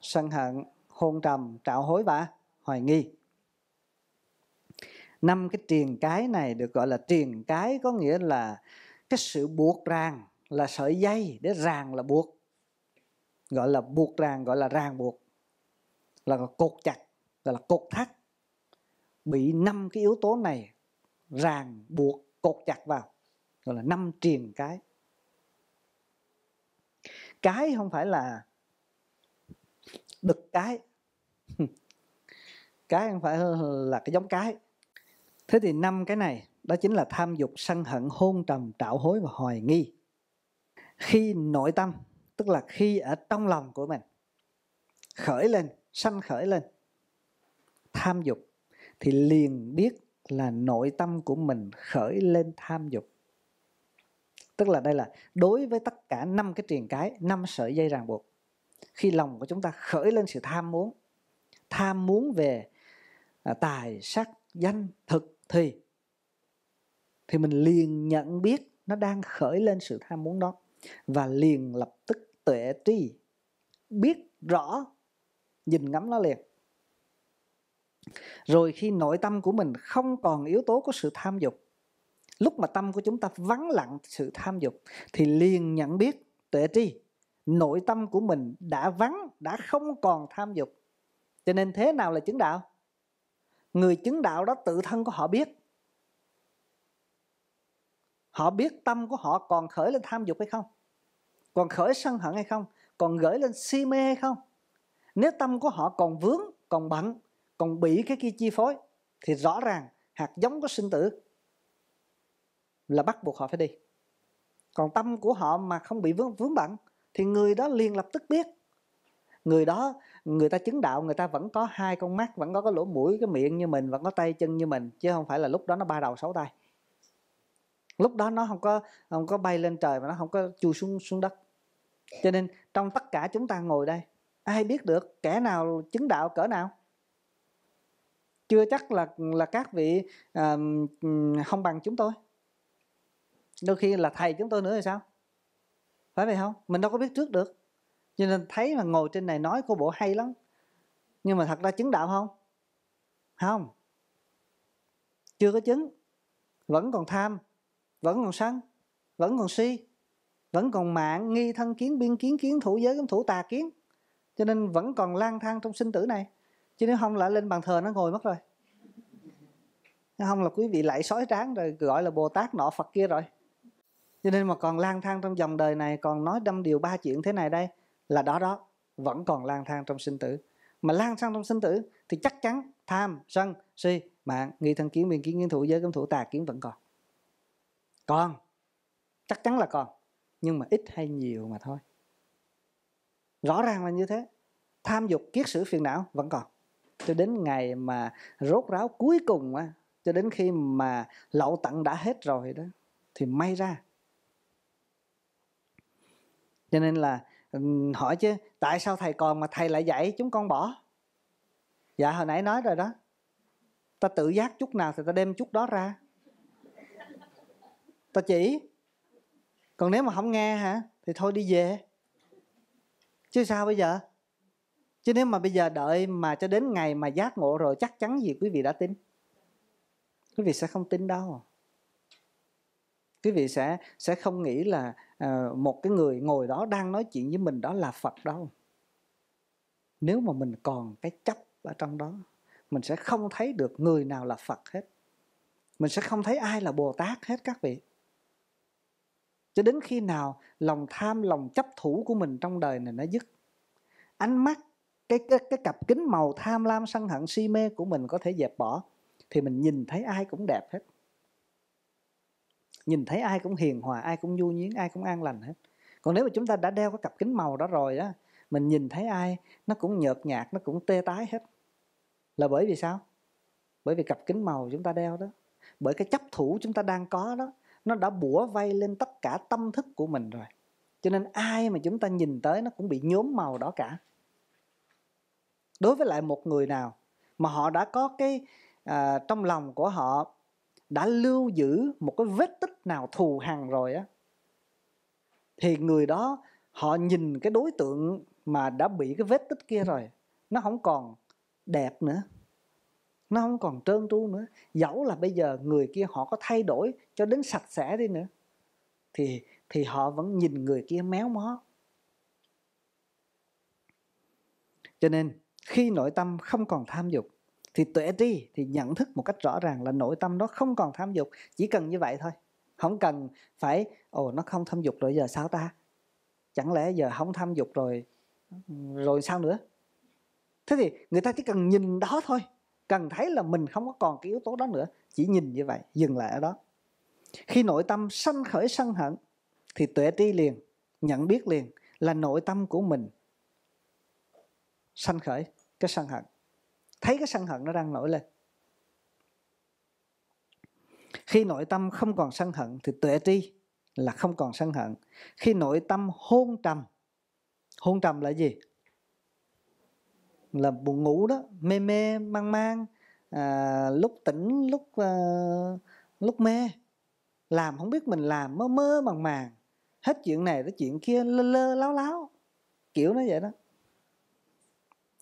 sân hận hôn trầm trạo hối và hoài nghi năm cái triền cái này được gọi là triền cái có nghĩa là cái sự buộc ràng là sợi dây để ràng là buộc gọi là buộc ràng gọi là ràng buộc là cột chặt gọi là cột thắt bị năm cái yếu tố này ràng buộc cột chặt vào gọi là năm triền cái cái không phải là đực cái cái không phải là cái giống cái thế thì năm cái này đó chính là tham dục sân hận hôn trầm trạo hối và hoài nghi khi nội tâm tức là khi ở trong lòng của mình khởi lên sanh khởi lên tham dục thì liền biết là nội tâm của mình khởi lên tham dục tức là đây là đối với tất cả năm cái triền cái năm sợi dây ràng buộc khi lòng của chúng ta khởi lên sự tham muốn tham muốn về à, tài sắc danh thực thì thì mình liền nhận biết nó đang khởi lên sự tham muốn đó và liền lập tức tuệ tri biết rõ nhìn ngắm nó liền rồi khi nội tâm của mình không còn yếu tố của sự tham dục lúc mà tâm của chúng ta vắng lặng sự tham dục thì liền nhận biết tuệ tri nội tâm của mình đã vắng đã không còn tham dục cho nên thế nào là chứng đạo người chứng đạo đó tự thân của họ biết họ biết tâm của họ còn khởi lên tham dục hay không còn khởi sân hận hay không còn gửi lên si mê hay không nếu tâm của họ còn vướng còn bận còn bị cái kia chi phối thì rõ ràng hạt giống của sinh tử là bắt buộc họ phải đi còn tâm của họ mà không bị vướng vướng bận thì người đó liền lập tức biết người đó người ta chứng đạo người ta vẫn có hai con mắt vẫn có cái lỗ mũi cái miệng như mình vẫn có tay chân như mình chứ không phải là lúc đó nó ba đầu sáu tay lúc đó nó không có không có bay lên trời mà nó không có chui xuống xuống đất cho nên trong tất cả chúng ta ngồi đây ai biết được kẻ nào chứng đạo cỡ nào chưa chắc là là các vị uh, không bằng chúng tôi đôi khi là thầy chúng tôi nữa thì sao phải vậy không mình đâu có biết trước được cho nên thấy mà ngồi trên này nói cô bộ hay lắm nhưng mà thật ra chứng đạo không không chưa có chứng vẫn còn tham vẫn còn sân vẫn còn si vẫn còn mạng nghi thân kiến biên kiến kiến thủ giới kiến thủ tà kiến cho nên vẫn còn lang thang trong sinh tử này chứ nếu không lại lên bàn thờ nó ngồi mất rồi không là quý vị lại sói tráng rồi gọi là bồ tát nọ phật kia rồi cho nên mà còn lang thang trong dòng đời này còn nói đâm điều ba chuyện thế này đây là đó đó vẫn còn lang thang trong sinh tử mà lang thang trong sinh tử thì chắc chắn tham sân si mạng nghi thân kiến biên kiến kiến thủ giới cấm thủ tà kiến vẫn còn còn chắc chắn là còn nhưng mà ít hay nhiều mà thôi rõ ràng là như thế tham dục kiết sử phiền não vẫn còn cho đến ngày mà rốt ráo cuối cùng á cho đến khi mà lậu tận đã hết rồi đó thì may ra cho nên là hỏi chứ tại sao thầy còn mà thầy lại dạy chúng con bỏ dạ hồi nãy nói rồi đó ta tự giác chút nào thì ta đem chút đó ra ta chỉ còn nếu mà không nghe hả thì thôi đi về chứ sao bây giờ chứ nếu mà bây giờ đợi mà cho đến ngày mà giác ngộ rồi chắc chắn gì quý vị đã tin quý vị sẽ không tin đâu quý vị sẽ sẽ không nghĩ là uh, một cái người ngồi đó đang nói chuyện với mình đó là phật đâu nếu mà mình còn cái chấp ở trong đó mình sẽ không thấy được người nào là phật hết mình sẽ không thấy ai là bồ tát hết các vị cho đến khi nào lòng tham lòng chấp thủ của mình trong đời này nó dứt ánh mắt cái, cái cái cặp kính màu tham lam sân hận si mê của mình có thể dẹp bỏ thì mình nhìn thấy ai cũng đẹp hết nhìn thấy ai cũng hiền hòa ai cũng nhu nhuyến ai cũng an lành hết còn nếu mà chúng ta đã đeo cái cặp kính màu đó rồi á mình nhìn thấy ai nó cũng nhợt nhạt nó cũng tê tái hết là bởi vì sao bởi vì cặp kính màu chúng ta đeo đó bởi cái chấp thủ chúng ta đang có đó nó đã bủa vây lên tất cả tâm thức của mình rồi cho nên ai mà chúng ta nhìn tới nó cũng bị nhốm màu đó cả đối với lại một người nào mà họ đã có cái à, trong lòng của họ đã lưu giữ một cái vết tích nào thù hằn rồi á thì người đó họ nhìn cái đối tượng mà đã bị cái vết tích kia rồi nó không còn đẹp nữa nó không còn trơn tru nữa dẫu là bây giờ người kia họ có thay đổi cho đến sạch sẽ đi nữa thì thì họ vẫn nhìn người kia méo mó cho nên khi nội tâm không còn tham dục thì tuệ tri thì nhận thức một cách rõ ràng là nội tâm nó không còn tham dục chỉ cần như vậy thôi không cần phải ồ nó không tham dục rồi giờ sao ta chẳng lẽ giờ không tham dục rồi rồi sao nữa thế thì người ta chỉ cần nhìn đó thôi cần thấy là mình không có còn cái yếu tố đó nữa chỉ nhìn như vậy dừng lại ở đó khi nội tâm sanh khởi sân hận thì tuệ tri liền nhận biết liền là nội tâm của mình sanh khởi cái sân hận thấy cái sân hận nó đang nổi lên khi nội tâm không còn sân hận thì tuệ tri là không còn sân hận khi nội tâm hôn trầm hôn trầm là gì là buồn ngủ đó mê mê mang mang à, lúc tỉnh lúc à, lúc mê làm không biết mình làm mơ mơ màng màng hết chuyện này tới chuyện kia lơ lơ láo láo kiểu nó vậy đó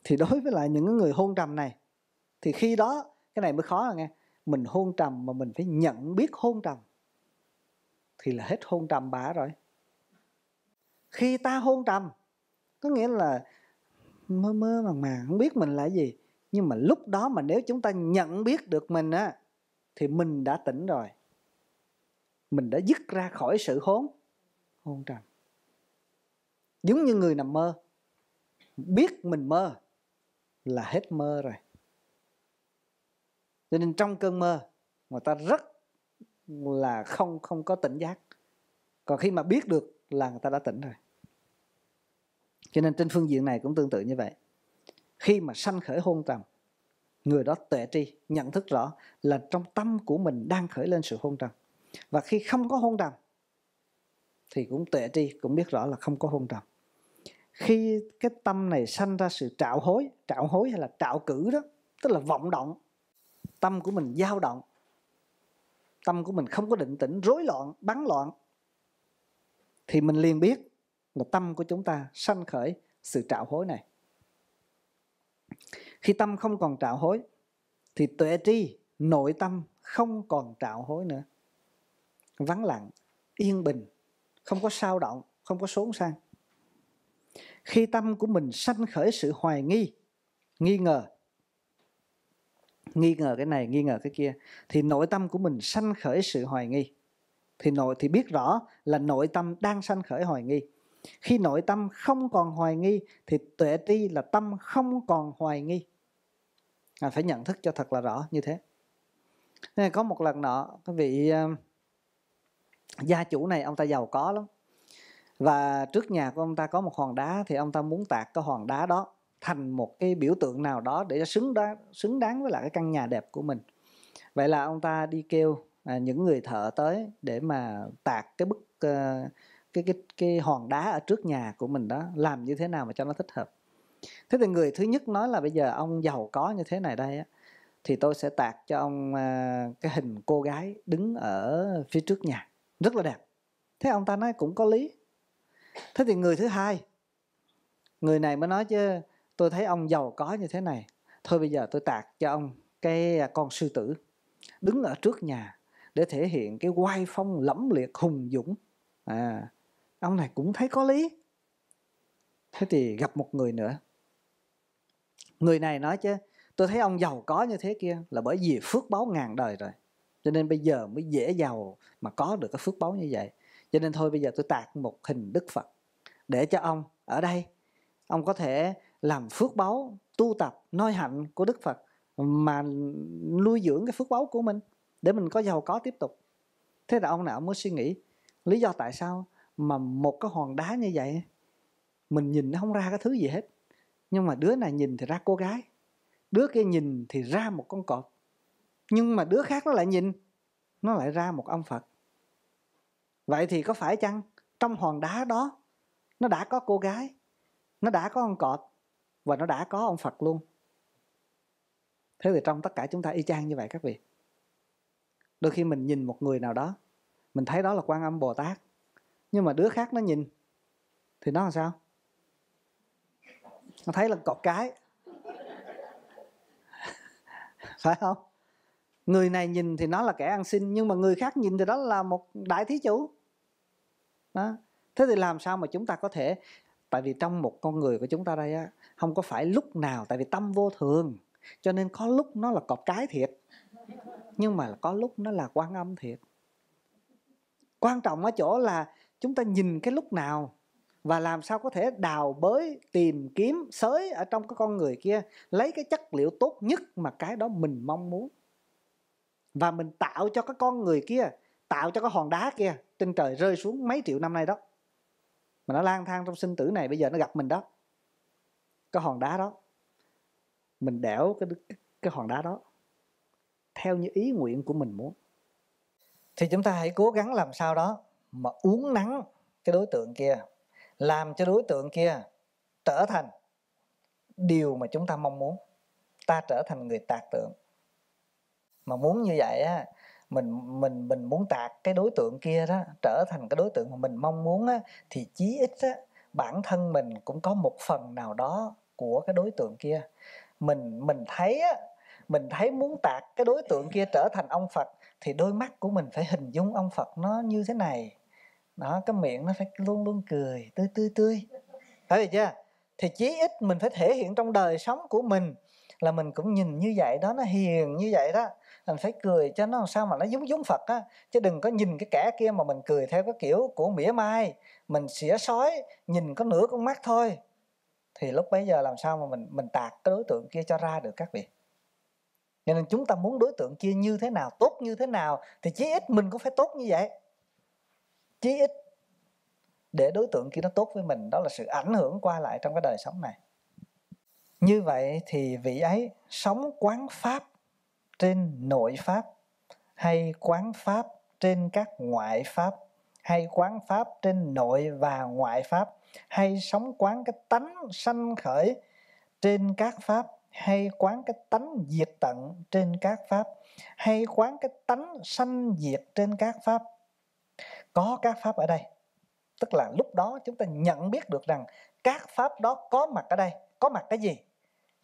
thì đối với lại những người hôn trầm này thì khi đó cái này mới khó là nghe mình hôn trầm mà mình phải nhận biết hôn trầm thì là hết hôn trầm bả rồi khi ta hôn trầm có nghĩa là mơ mơ màng màng không biết mình là gì nhưng mà lúc đó mà nếu chúng ta nhận biết được mình á thì mình đã tỉnh rồi mình đã dứt ra khỏi sự hôn hôn trầm giống như người nằm mơ biết mình mơ là hết mơ rồi cho nên trong cơn mơ người ta rất là không không có tỉnh giác còn khi mà biết được là người ta đã tỉnh rồi cho nên trên phương diện này cũng tương tự như vậy khi mà sanh khởi hôn trầm người đó tuệ tri nhận thức rõ là trong tâm của mình đang khởi lên sự hôn trầm và khi không có hôn trầm thì cũng tuệ tri cũng biết rõ là không có hôn trầm khi cái tâm này sanh ra sự trạo hối trạo hối hay là trạo cử đó tức là vọng động tâm của mình dao động tâm của mình không có định tĩnh rối loạn bắn loạn thì mình liền biết là tâm của chúng ta sanh khởi sự trạo hối này khi tâm không còn trạo hối thì tuệ tri nội tâm không còn trạo hối nữa vắng lặng yên bình không có sao động không có xốn sang khi tâm của mình sanh khởi sự hoài nghi nghi ngờ nghi ngờ cái này nghi ngờ cái kia thì nội tâm của mình sanh khởi sự hoài nghi thì nội thì biết rõ là nội tâm đang sanh khởi hoài nghi khi nội tâm không còn hoài nghi thì tuệ tri là tâm không còn hoài nghi à, phải nhận thức cho thật là rõ như thế có một lần nọ cái vị uh, gia chủ này ông ta giàu có lắm và trước nhà của ông ta có một hòn đá thì ông ta muốn tạc cái hòn đá đó thành một cái biểu tượng nào đó để xứng đáng xứng đáng với lại cái căn nhà đẹp của mình vậy là ông ta đi kêu à, những người thợ tới để mà tạc cái bức à, cái cái cái hòn đá ở trước nhà của mình đó làm như thế nào mà cho nó thích hợp thế thì người thứ nhất nói là bây giờ ông giàu có như thế này đây á, thì tôi sẽ tạc cho ông à, cái hình cô gái đứng ở phía trước nhà rất là đẹp thế ông ta nói cũng có lý thế thì người thứ hai người này mới nói chứ tôi thấy ông giàu có như thế này thôi bây giờ tôi tạc cho ông cái à, con sư tử đứng ở trước nhà để thể hiện cái oai phong lẫm liệt hùng dũng à ông này cũng thấy có lý thế thì gặp một người nữa người này nói chứ tôi thấy ông giàu có như thế kia là bởi vì phước báo ngàn đời rồi cho nên bây giờ mới dễ giàu mà có được cái phước báo như vậy cho nên thôi bây giờ tôi tạc một hình đức phật để cho ông ở đây ông có thể làm phước báu tu tập noi hạnh của đức phật mà nuôi dưỡng cái phước báu của mình để mình có giàu có tiếp tục thế là ông nào mới suy nghĩ lý do tại sao mà một cái hòn đá như vậy mình nhìn nó không ra cái thứ gì hết nhưng mà đứa này nhìn thì ra cô gái đứa kia nhìn thì ra một con cọp nhưng mà đứa khác nó lại nhìn nó lại ra một ông phật vậy thì có phải chăng trong hòn đá đó nó đã có cô gái nó đã có ông cọp và nó đã có ông phật luôn thế thì trong tất cả chúng ta y chang như vậy các vị đôi khi mình nhìn một người nào đó mình thấy đó là quan âm bồ tát nhưng mà đứa khác nó nhìn thì nó làm sao nó thấy là cọp cái phải không người này nhìn thì nó là kẻ ăn xin nhưng mà người khác nhìn thì đó là một đại thí chủ đó thế thì làm sao mà chúng ta có thể tại vì trong một con người của chúng ta đây á không có phải lúc nào tại vì tâm vô thường cho nên có lúc nó là cọp cái thiệt nhưng mà có lúc nó là quan âm thiệt quan trọng ở chỗ là chúng ta nhìn cái lúc nào và làm sao có thể đào bới tìm kiếm sới ở trong cái con người kia lấy cái chất liệu tốt nhất mà cái đó mình mong muốn và mình tạo cho cái con người kia tạo cho cái hòn đá kia trên trời rơi xuống mấy triệu năm nay đó mà nó lang thang trong sinh tử này bây giờ nó gặp mình đó cái hòn đá đó mình đẽo cái cái hòn đá đó theo như ý nguyện của mình muốn thì chúng ta hãy cố gắng làm sao đó mà uống nắng cái đối tượng kia làm cho đối tượng kia trở thành điều mà chúng ta mong muốn ta trở thành người tạc tượng mà muốn như vậy á mình mình mình muốn tạc cái đối tượng kia đó trở thành cái đối tượng mà mình mong muốn á, thì chí ít á, bản thân mình cũng có một phần nào đó của cái đối tượng kia mình mình thấy á, mình thấy muốn tạc cái đối tượng kia trở thành ông Phật thì đôi mắt của mình phải hình dung ông Phật nó như thế này đó cái miệng nó phải luôn luôn cười tươi tươi tươi thấy được chưa thì chí ít mình phải thể hiện trong đời sống của mình là mình cũng nhìn như vậy đó nó hiền như vậy đó mình phải cười cho nó làm sao mà nó giống giống phật á chứ đừng có nhìn cái kẻ kia mà mình cười theo cái kiểu của mỉa mai mình xỉa sói nhìn có nửa con mắt thôi thì lúc bấy giờ làm sao mà mình mình tạc cái đối tượng kia cho ra được các vị nên chúng ta muốn đối tượng kia như thế nào tốt như thế nào thì chí ít mình cũng phải tốt như vậy chí ít để đối tượng kia nó tốt với mình đó là sự ảnh hưởng qua lại trong cái đời sống này như vậy thì vị ấy sống quán pháp trên nội pháp hay quán pháp trên các ngoại pháp hay quán pháp trên nội và ngoại pháp hay sống quán cái tánh sanh khởi trên các pháp hay quán cái tánh diệt tận trên các pháp hay quán cái tánh sanh diệt trên các pháp có các pháp ở đây tức là lúc đó chúng ta nhận biết được rằng các pháp đó có mặt ở đây có mặt cái gì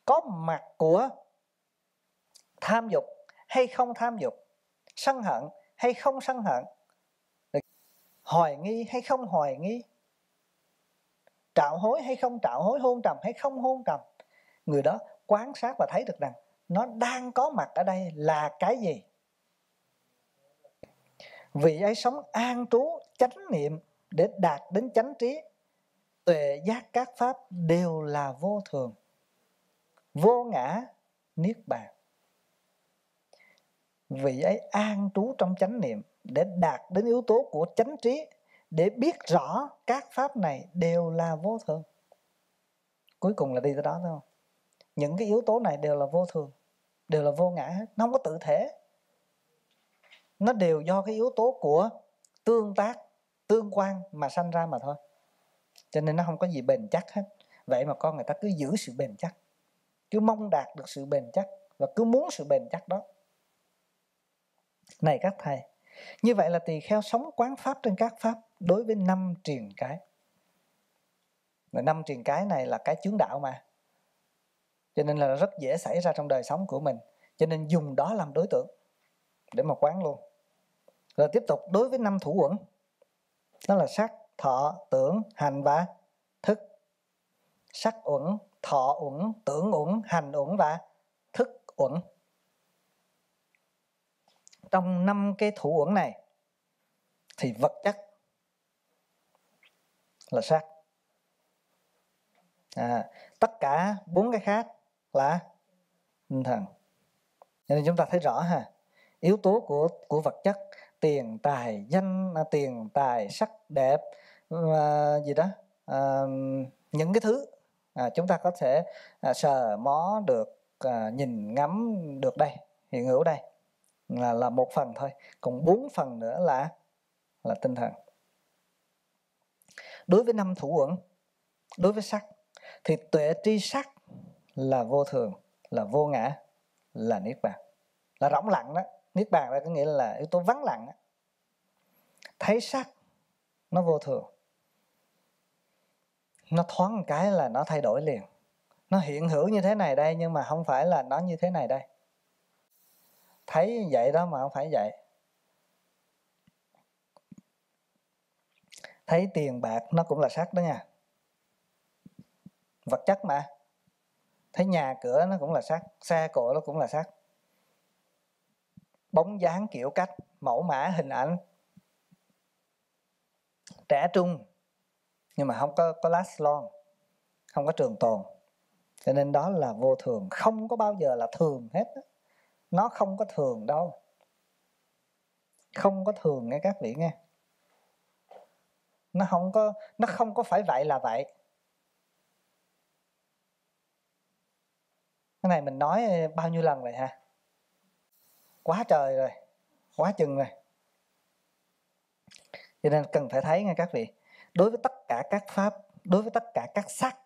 có mặt của tham dục hay không tham dục sân hận hay không sân hận hoài nghi hay không hoài nghi trạo hối hay không trạo hối hôn trầm hay không hôn trầm người đó quan sát và thấy được rằng nó đang có mặt ở đây là cái gì vì ấy sống an trú chánh niệm để đạt đến chánh trí tuệ giác các pháp đều là vô thường vô ngã niết bàn vị ấy an trú trong chánh niệm để đạt đến yếu tố của chánh trí để biết rõ các pháp này đều là vô thường cuối cùng là đi tới đó thôi những cái yếu tố này đều là vô thường đều là vô ngã nó không có tự thể nó đều do cái yếu tố của tương tác tương quan mà sanh ra mà thôi cho nên nó không có gì bền chắc hết vậy mà con người ta cứ giữ sự bền chắc cứ mong đạt được sự bền chắc và cứ muốn sự bền chắc đó này các thầy như vậy là tỳ kheo sống quán pháp trên các pháp đối với năm triền cái mà năm triền cái này là cái chướng đạo mà cho nên là rất dễ xảy ra trong đời sống của mình cho nên dùng đó làm đối tượng để mà quán luôn rồi tiếp tục đối với năm thủ uẩn đó là sắc thọ tưởng hành và thức sắc uẩn thọ uẩn tưởng uẩn hành uẩn và thức uẩn trong năm cái thủ uẩn này thì vật chất là sắc à, tất cả bốn cái khác là tinh thần cho nên chúng ta thấy rõ ha yếu tố của của vật chất tiền tài danh à, tiền tài sắc đẹp à, gì đó à, những cái thứ à, chúng ta có thể à, sờ mó được à, nhìn ngắm được đây hiện hữu đây là là một phần thôi còn bốn phần nữa là là tinh thần đối với năm thủ uẩn đối với sắc thì tuệ tri sắc là vô thường là vô ngã là niết bàn là rỗng lặng đó niết bàn là có nghĩa là yếu tố vắng lặng đó. thấy sắc nó vô thường nó thoáng một cái là nó thay đổi liền nó hiện hữu như thế này đây nhưng mà không phải là nó như thế này đây thấy vậy đó mà không phải vậy thấy tiền bạc nó cũng là sắc đó nha vật chất mà thấy nhà cửa nó cũng là sắc xe cộ nó cũng là sắc bóng dáng kiểu cách mẫu mã hình ảnh trẻ trung nhưng mà không có có last long không có trường tồn cho nên đó là vô thường không có bao giờ là thường hết đó nó không có thường đâu không có thường nghe các vị nghe nó không có nó không có phải vậy là vậy cái này mình nói ờ, bao nhiêu lần rồi hả quá trời rồi quá chừng rồi cho nên cần phải thấy nghe các vị đối với tất cả các pháp đối với tất cả các sắc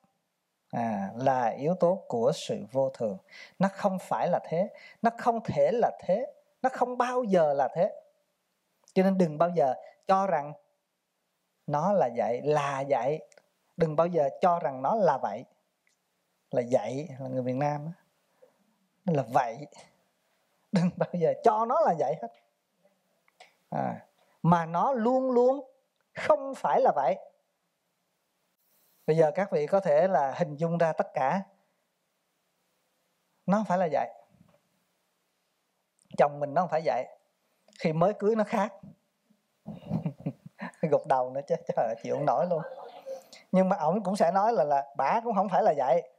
à, là yếu tố của sự vô thường nó không phải là thế nó không thể là thế nó không bao giờ là thế cho nên đừng bao giờ cho rằng nó là vậy là vậy đừng bao giờ cho rằng nó là vậy là vậy là người việt nam là vậy đừng bao giờ cho nó là vậy hết à, mà nó luôn luôn không phải là vậy bây giờ các vị có thể là hình dung ra tất cả nó không phải là vậy chồng mình nó không phải vậy khi mới cưới nó khác gục đầu nữa chứ trời chịu không nổi luôn nhưng mà ổng cũng sẽ nói là là bà cũng không phải là vậy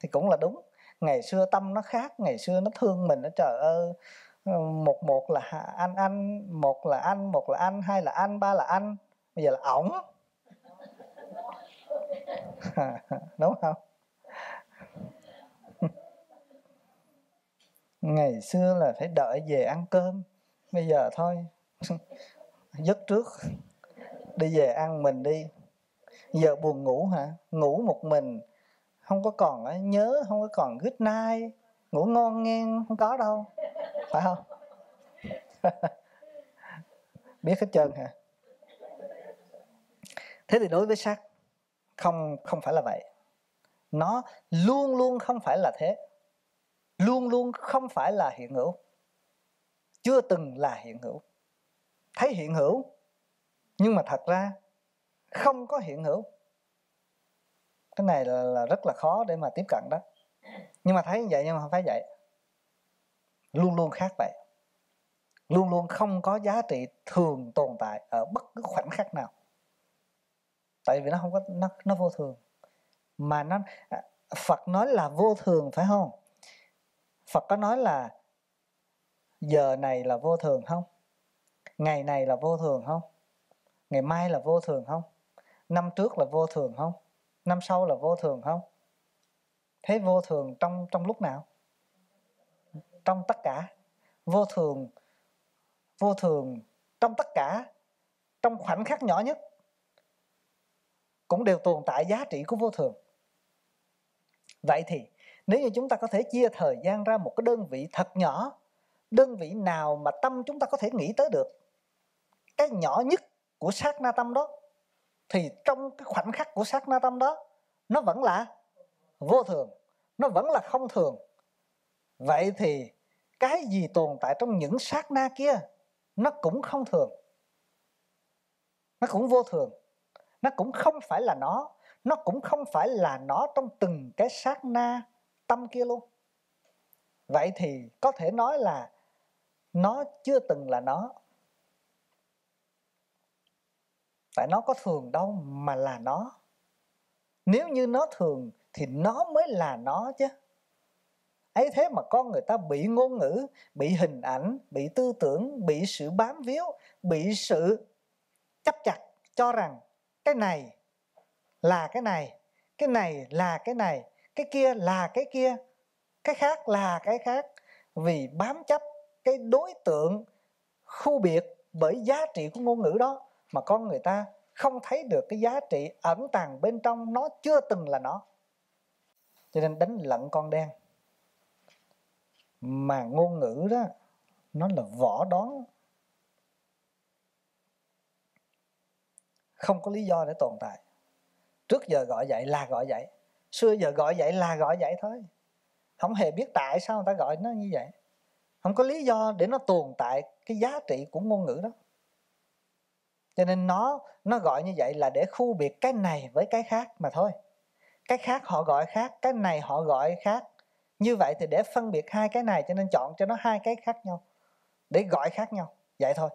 thì cũng là đúng ngày xưa tâm nó khác ngày xưa nó thương mình nó trời ơi một một là anh anh một là anh một là anh hai là anh ba là anh bây giờ là ổng đúng không ngày xưa là phải đợi về ăn cơm bây giờ thôi dứt trước đi về ăn mình đi giờ buồn ngủ hả ngủ một mình không có còn nhớ không có còn good night ngủ ngon nghe, không có đâu phải không biết hết trơn hả thế thì đối với sắc không không phải là vậy nó luôn luôn không phải là thế luôn luôn không phải là hiện hữu chưa từng là hiện hữu thấy hiện hữu nhưng mà thật ra không có hiện hữu cái này là, là rất là khó để mà tiếp cận đó nhưng mà thấy như vậy nhưng mà không phải vậy luôn luôn khác vậy luôn luôn không có giá trị thường tồn tại ở bất cứ khoảnh khắc nào tại vì nó không có nó nó vô thường mà nó à, Phật nói là vô thường phải không Phật có nói là giờ này là vô thường không ngày này là vô thường không ngày mai là vô thường không năm trước là vô thường không năm sau là vô thường không thế vô thường trong trong lúc nào trong tất cả vô thường vô thường trong tất cả trong khoảnh khắc nhỏ nhất cũng đều tồn tại giá trị của vô thường vậy thì nếu như chúng ta có thể chia thời gian ra một cái đơn vị thật nhỏ đơn vị nào mà tâm chúng ta có thể nghĩ tới được cái nhỏ nhất của sát na tâm đó thì trong cái khoảnh khắc của sát na tâm đó nó vẫn là vô thường nó vẫn là không thường vậy thì cái gì tồn tại trong những sát na kia nó cũng không thường nó cũng vô thường nó cũng không phải là nó nó cũng không phải là nó trong từng cái sát na tâm kia luôn vậy thì có thể nói là nó chưa từng là nó tại nó có thường đâu mà là nó nếu như nó thường thì nó mới là nó chứ ấy thế mà con người ta bị ngôn ngữ bị hình ảnh bị tư tưởng bị sự bám víu bị sự chấp chặt cho rằng cái này là cái này cái này là cái này cái kia là cái kia cái khác là cái khác vì bám chấp cái đối tượng khu biệt bởi giá trị của ngôn ngữ đó mà con người ta không thấy được cái giá trị ẩn tàng bên trong nó chưa từng là nó cho nên đánh lận con đen mà ngôn ngữ đó nó là vỏ đón không có lý do để tồn tại trước giờ gọi vậy là gọi vậy xưa giờ gọi vậy là gọi vậy thôi không hề biết tại sao người ta gọi nó như vậy không có lý do để nó tồn tại cái giá trị của ngôn ngữ đó cho nên nó nó gọi như vậy là để khu biệt cái này với cái khác mà thôi cái khác họ gọi khác cái này họ gọi khác như vậy thì để phân biệt hai cái này cho nên chọn cho nó hai cái khác nhau để gọi khác nhau vậy thôi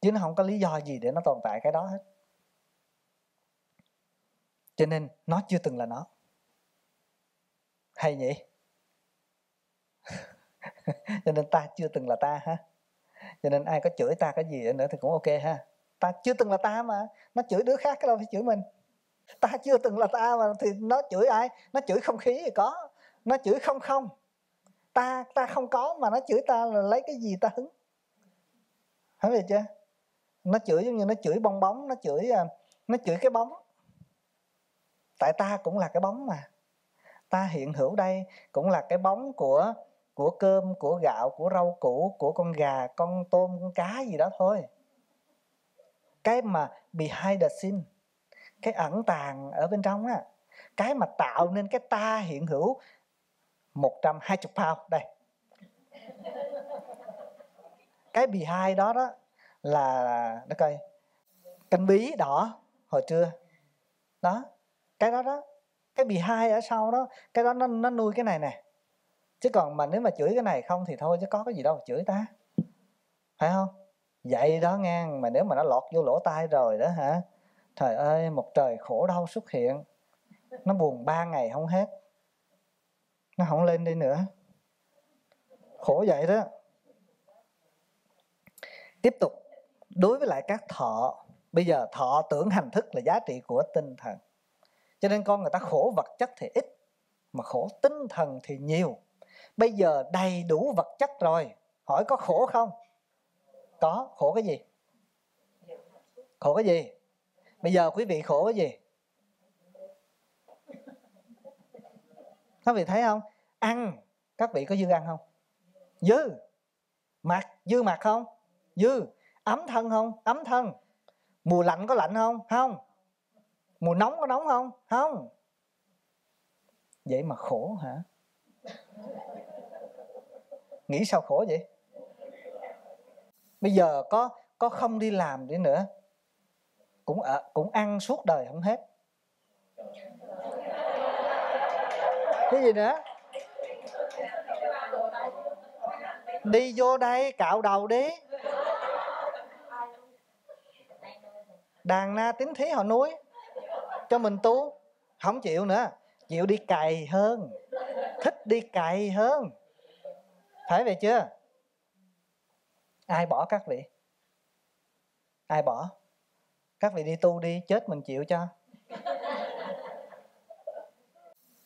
chứ nó không có lý do gì để nó tồn tại cái đó hết cho nên nó chưa từng là nó hay nhỉ cho nên ta chưa từng là ta ha cho nên ai có chửi ta cái gì nữa thì cũng ok ha ta chưa từng là ta mà nó chửi đứa khác cái đâu phải chửi mình ta chưa từng là ta mà thì nó chửi ai nó chửi không khí thì có nó chửi không không ta ta không có mà nó chửi ta là lấy cái gì ta hứng hiểu về chưa nó chửi giống như nó chửi bong bóng nó chửi à, nó chửi cái bóng tại ta cũng là cái bóng mà ta hiện hữu đây cũng là cái bóng của của cơm của gạo của rau củ của con gà con tôm con cá gì đó thôi cái mà behind the scene cái ẩn tàng ở bên trong á cái mà tạo nên cái ta hiện hữu 120 pound đây cái behind đó đó là nó coi canh bí đỏ hồi trưa đó cái đó đó cái bì hai ở sau đó cái đó nó, nó nuôi cái này nè chứ còn mà nếu mà chửi cái này không thì thôi chứ có cái gì đâu chửi ta phải không vậy đó ngang mà nếu mà nó lọt vô lỗ tai rồi đó hả trời ơi một trời khổ đau xuất hiện nó buồn ba ngày không hết nó không lên đi nữa khổ vậy đó tiếp tục đối với lại các thọ bây giờ thọ tưởng hành thức là giá trị của tinh thần cho nên con người ta khổ vật chất thì ít mà khổ tinh thần thì nhiều bây giờ đầy đủ vật chất rồi hỏi có khổ không có khổ cái gì khổ cái gì bây giờ quý vị khổ cái gì các vị thấy không ăn các vị có dư ăn không dư mặt dư mặt không dư ấm thân không ấm thân mùa lạnh có lạnh không không mùa nóng có nóng không không vậy mà khổ hả nghĩ sao khổ vậy bây giờ có có không đi làm đi nữa cũng ở cũng ăn suốt đời không hết cái gì nữa đi vô đây cạo đầu đi đàn na tín thí họ nuối cho mình tu không chịu nữa chịu đi cày hơn thích đi cày hơn phải vậy chưa ai bỏ các vị ai bỏ các vị đi tu đi chết mình chịu cho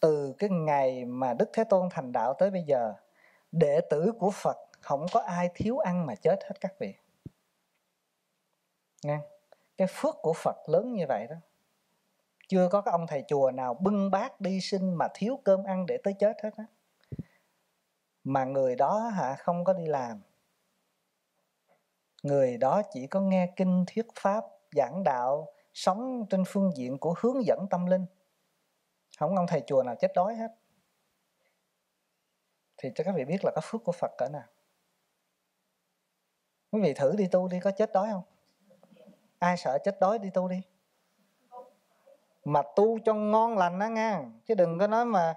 từ cái ngày mà đức thế tôn thành đạo tới bây giờ đệ tử của phật không có ai thiếu ăn mà chết hết các vị nghe cái phước của phật lớn như vậy đó chưa có cái ông thầy chùa nào bưng bát đi sinh mà thiếu cơm ăn để tới chết hết á mà người đó hả không có đi làm người đó chỉ có nghe kinh thuyết pháp giảng đạo sống trên phương diện của hướng dẫn tâm linh không ông thầy chùa nào chết đói hết thì cho các vị biết là có phước của phật cỡ nào quý vị thử đi tu đi có chết đói không ai sợ chết đói đi tu đi mà tu cho ngon lành đó nghe chứ đừng có nói mà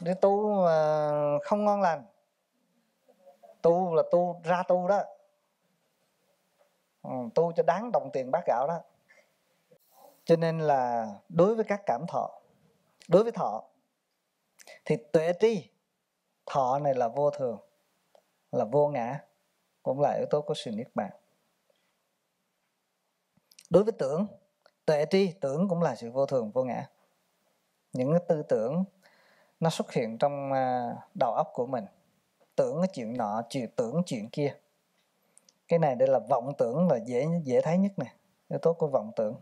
đi tu mà không ngon lành tu là tu ra tu đó ừ, tu cho đáng đồng tiền bát gạo đó cho nên là đối với các cảm thọ đối với thọ thì tuệ tri thọ này là vô thường là vô ngã cũng là yếu tố của sự niết bàn đối với tưởng tuệ tri tưởng cũng là sự vô thường vô ngã những cái tư tưởng nó xuất hiện trong à, đầu óc của mình tưởng cái chuyện nọ chuyện tưởng chuyện kia cái này đây là vọng tưởng là dễ dễ thấy nhất này, yếu tố của vọng tưởng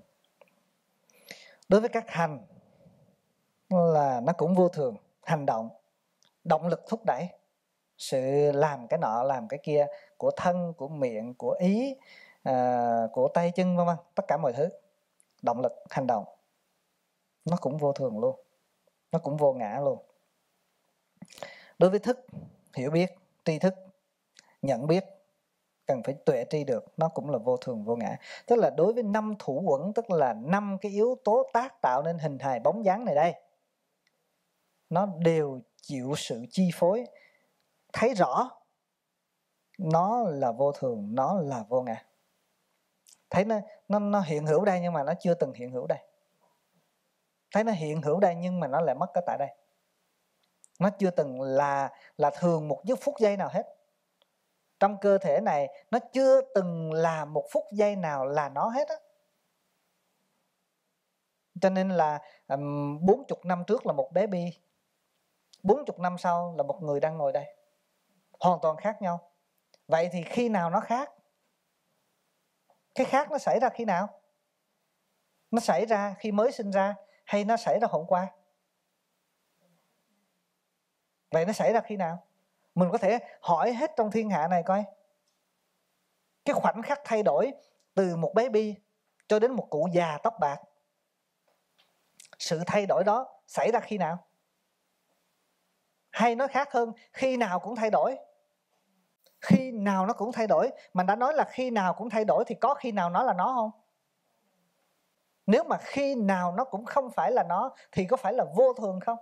đối với các hành là nó cũng vô thường hành động động lực thúc đẩy sự làm cái nọ làm cái kia của thân của miệng của ý à, của tay chân vân vân tất cả mọi thứ động lực hành động nó cũng vô thường luôn nó cũng vô ngã luôn đối với thức hiểu biết tri thức nhận biết cần phải tuệ tri được nó cũng là vô thường vô ngã tức là đối với năm thủ quẩn tức là năm cái yếu tố tác tạo nên hình hài bóng dáng này đây nó đều chịu sự chi phối thấy rõ nó là vô thường nó là vô ngã thấy nó nó nó hiện hữu đây nhưng mà nó chưa từng hiện hữu đây thấy nó hiện hữu đây nhưng mà nó lại mất ở tại đây nó chưa từng là là thường một giây phút giây nào hết trong cơ thể này nó chưa từng là một phút giây nào là nó hết á cho nên là um, 40 năm trước là một bé bi 40 năm sau là một người đang ngồi đây hoàn toàn khác nhau vậy thì khi nào nó khác cái khác nó xảy ra khi nào nó xảy ra khi mới sinh ra hay nó xảy ra hôm qua vậy nó xảy ra khi nào mình có thể hỏi hết trong thiên hạ này coi cái khoảnh khắc thay đổi từ một bé bi cho đến một cụ già tóc bạc sự thay đổi đó xảy ra khi nào hay nói khác hơn khi nào cũng thay đổi khi nào nó cũng thay đổi mình đã nói là khi nào cũng thay đổi thì có khi nào nó là nó không nếu mà khi nào nó cũng không phải là nó thì có phải là vô thường không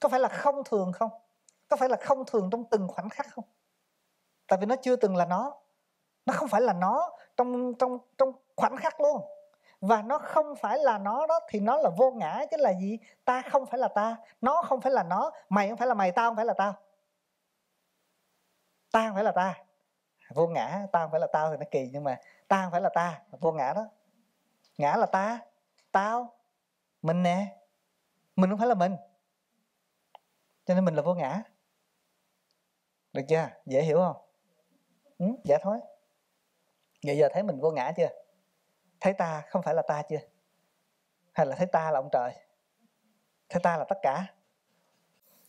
có phải là không thường không có phải là không thường trong từng khoảnh khắc không tại vì nó chưa từng là nó nó không phải là nó trong trong trong khoảnh khắc luôn và nó không phải là nó đó thì nó là vô ngã chứ là gì ta không phải là ta nó không phải là nó mày không phải là mày tao không phải là tao ta không phải là ta vô ngã ta không phải là tao thì nó kỳ nhưng mà ta không phải là ta vô ngã đó ngã là ta tao mình nè mình không phải là mình cho nên mình là vô ngã được chưa dễ hiểu không ừ, dạ thôi vậy giờ thấy mình vô ngã chưa thấy ta không phải là ta chưa hay là thấy ta là ông trời thấy ta là tất cả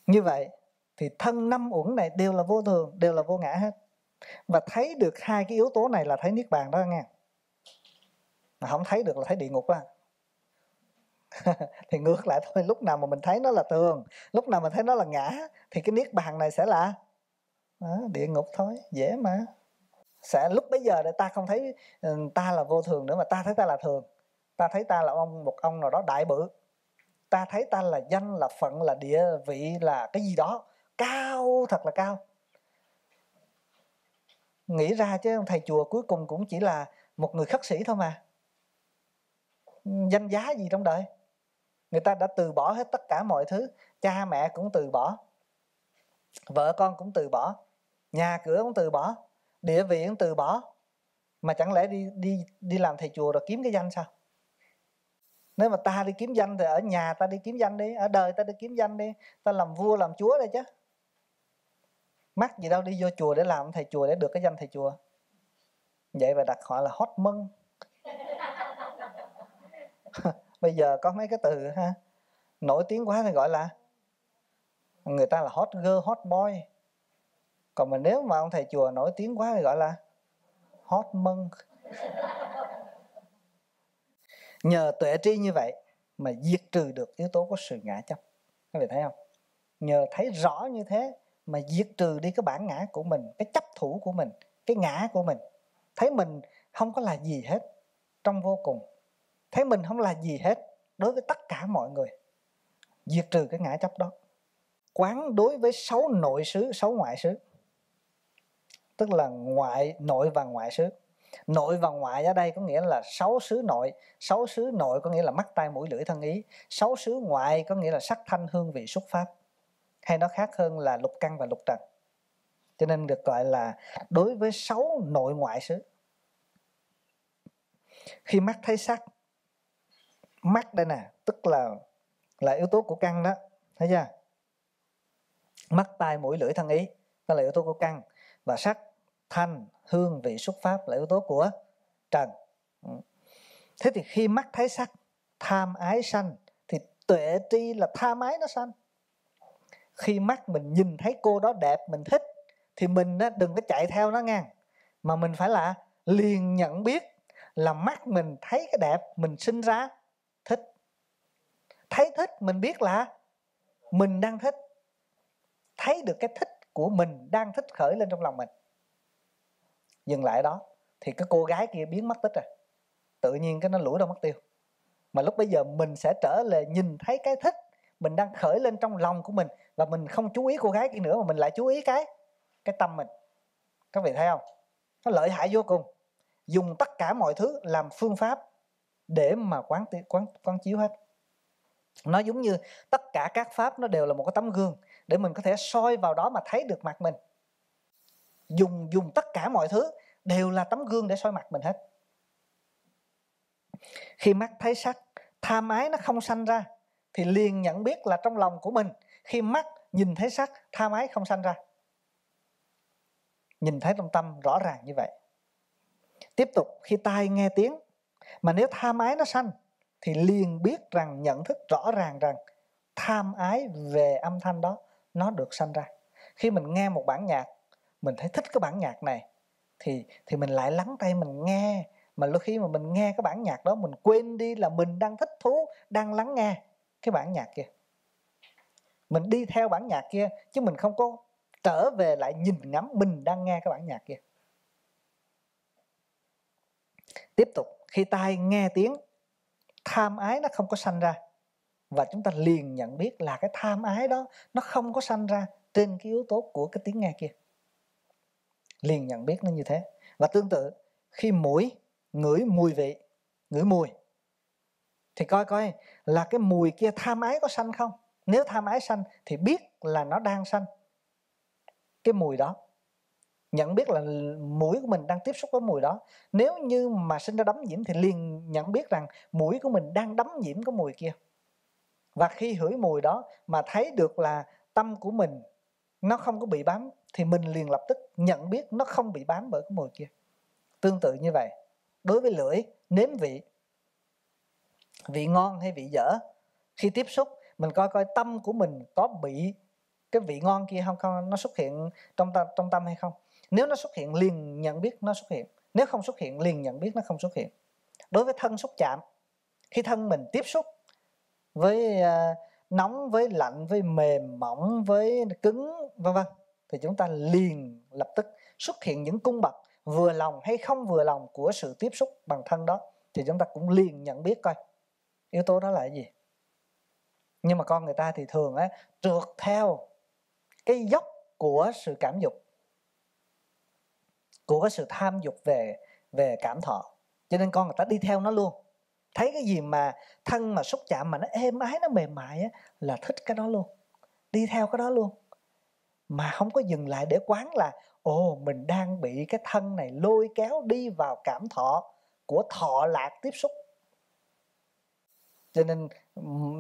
như vậy thì thân năm uẩn này đều là vô thường đều là vô ngã hết và thấy được hai cái yếu tố này là thấy niết bàn đó nghe mà không thấy được là thấy địa ngục đó thì ngược lại thôi lúc nào mà mình thấy nó là tường lúc nào mà thấy nó là ngã thì cái niết bàn này sẽ là đó, địa ngục thôi dễ mà sẽ lúc bây giờ để ta không thấy ừ, ta là vô thường nữa mà ta thấy ta là thường ta thấy ta là ông một ông nào đó đại bự ta thấy ta là danh là phận là địa vị là cái gì đó cao thật là cao nghĩ ra chứ thầy chùa cuối cùng cũng chỉ là một người khất sĩ thôi mà danh giá gì trong đời người ta đã từ bỏ hết tất cả mọi thứ cha mẹ cũng từ bỏ vợ con cũng từ bỏ nhà cửa cũng từ bỏ địa vị cũng từ bỏ mà chẳng lẽ đi đi đi làm thầy chùa rồi kiếm cái danh sao nếu mà ta đi kiếm danh thì ở nhà ta đi kiếm danh đi ở đời ta đi kiếm danh đi ta làm vua làm chúa đây chứ mắc gì đâu đi vô chùa để làm thầy chùa để được cái danh thầy chùa vậy và đặt họ là hot mân bây giờ có mấy cái từ ha nổi tiếng quá thì gọi là người ta là hot girl hot boy còn mà nếu mà ông thầy chùa nổi tiếng quá thì gọi là hot mân nhờ tuệ tri như vậy mà diệt trừ được yếu tố của sự ngã chấp các vị thấy không nhờ thấy rõ như thế mà diệt trừ đi cái bản ngã của mình cái chấp thủ của mình cái ngã của mình thấy mình không có là gì hết trong vô cùng thấy mình không là gì hết đối với tất cả mọi người diệt trừ cái ngã chấp đó quán đối với sáu nội xứ sáu ngoại xứ tức là ngoại nội và ngoại xứ nội và ngoại ở đây có nghĩa là sáu xứ nội sáu xứ nội có nghĩa là mắt tai mũi lưỡi thân ý sáu xứ ngoại có nghĩa là sắc thanh hương vị xuất pháp hay nó khác hơn là lục căn và lục trần cho nên được gọi là đối với sáu nội ngoại xứ khi mắt thấy sắc mắt đây nè tức là là yếu tố của căn đó thấy chưa mắt tai mũi lưỡi thân ý đó là yếu tố của căn và sắc thanh hương vị xuất pháp là yếu tố của trần ừ. thế thì khi mắt thấy sắc tham ái sanh thì tuệ tri là tham ái nó sanh khi mắt mình nhìn thấy cô đó đẹp mình thích thì mình á, đừng có chạy theo nó ngang mà mình phải là liền nhận biết là mắt mình thấy cái đẹp mình sinh ra thích thấy thích mình biết là mình đang thích thấy được cái thích của mình đang thích khởi lên trong lòng mình dừng lại đó thì cái cô gái kia biến mất tích rồi tự nhiên cái nó lủi đâu mất tiêu mà lúc bây giờ mình sẽ trở lại nhìn thấy cái thích mình đang khởi lên trong lòng của mình và mình không chú ý cô gái kia nữa mà mình lại chú ý cái cái tâm mình các vị thấy không nó lợi hại vô cùng dùng tất cả mọi thứ làm phương pháp để mà quán quán quán chiếu hết nó giống như tất cả các pháp nó đều là một cái tấm gương để mình có thể soi vào đó mà thấy được mặt mình dùng dùng tất cả mọi thứ đều là tấm gương để soi mặt mình hết khi mắt thấy sắc tham ái nó không sanh ra thì liền nhận biết là trong lòng của mình khi mắt nhìn thấy sắc tha mái không sanh ra nhìn thấy trong tâm rõ ràng như vậy tiếp tục khi tai nghe tiếng mà nếu tha mái nó sanh thì liền biết rằng nhận thức rõ ràng rằng tham ái về âm thanh đó nó được sanh ra khi mình nghe một bản nhạc mình thấy thích cái bản nhạc này thì thì mình lại lắng tay mình nghe mà lúc khi mà mình nghe cái bản nhạc đó mình quên đi là mình đang thích thú đang lắng nghe cái bản nhạc kia mình đi theo bản nhạc kia chứ mình không có trở về lại nhìn ngắm mình đang nghe cái bản nhạc kia tiếp tục khi tai nghe tiếng tham ái nó không có sanh ra và chúng ta liền nhận biết là cái tham ái đó nó không có sanh ra trên cái yếu tố của cái tiếng nghe kia liền nhận biết nó như thế và tương tự khi mũi ngửi mùi vị ngửi mùi thì coi coi là cái mùi kia tham ái có sanh không nếu tham ái sanh thì biết là nó đang sanh cái mùi đó nhận biết là mũi của mình đang tiếp xúc với mùi đó nếu như mà sinh ra đấm nhiễm thì liền nhận biết rằng mũi của mình đang đấm nhiễm cái mùi kia và khi hửi mùi đó mà thấy được là tâm của mình nó không có bị bám thì mình liền lập tức nhận biết nó không bị bám bởi cái mùi kia tương tự như vậy đối với lưỡi nếm vị vị ngon hay vị dở khi tiếp xúc mình coi coi tâm của mình có bị cái vị ngon kia không không nó xuất hiện trong tâm trong tâm hay không nếu nó xuất hiện liền nhận biết nó xuất hiện nếu không xuất hiện liền nhận biết nó không xuất hiện đối với thân xúc chạm khi thân mình tiếp xúc với uh, nóng với lạnh với mềm mỏng với cứng vân vân thì chúng ta liền lập tức xuất hiện những cung bậc vừa lòng hay không vừa lòng của sự tiếp xúc bằng thân đó thì chúng ta cũng liền nhận biết coi yếu tố đó là gì nhưng mà con người ta thì thường á trượt theo cái dốc của sự cảm dục của cái sự tham dục về về cảm thọ cho nên con người ta đi theo nó luôn thấy cái gì mà thân mà xúc chạm mà nó êm ái nó mềm mại á, là thích cái đó luôn đi theo cái đó luôn mà không có dừng lại để quán là ồ mình đang bị cái thân này lôi kéo đi vào cảm thọ của thọ lạc tiếp xúc cho nên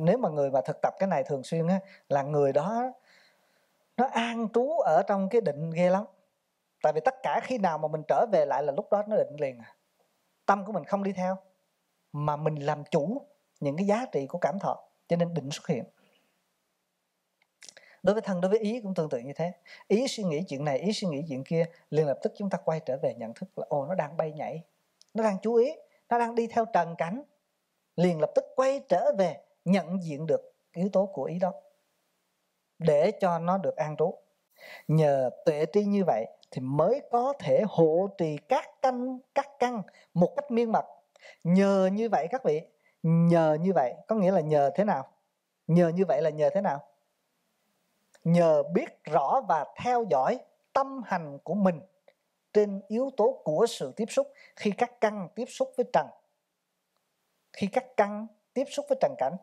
nếu mà người mà thực tập cái này thường xuyên á là người đó nó an trú ở trong cái định ghê lắm tại vì tất cả khi nào mà mình trở về lại là lúc đó nó định liền à tâm của mình không đi theo mà mình làm chủ những cái giá trị của cảm thọ cho nên định xuất hiện đối với thân đối với ý cũng tương tự như thế ý suy nghĩ chuyện này ý suy nghĩ chuyện kia liền lập tức chúng ta quay trở về nhận thức là ồ nó đang bay nhảy nó đang chú ý nó đang đi theo trần cảnh liền lập tức quay trở về nhận diện được yếu tố của ý đó để cho nó được an trú nhờ tuệ tri như vậy thì mới có thể hộ trì các căn các căn một cách miên mật nhờ như vậy các vị nhờ như vậy có nghĩa là nhờ thế nào nhờ như vậy là nhờ thế nào nhờ biết rõ và theo dõi tâm hành của mình trên yếu tố của sự tiếp xúc khi các căn tiếp xúc với trần khi các căn tiếp xúc với trần cảnh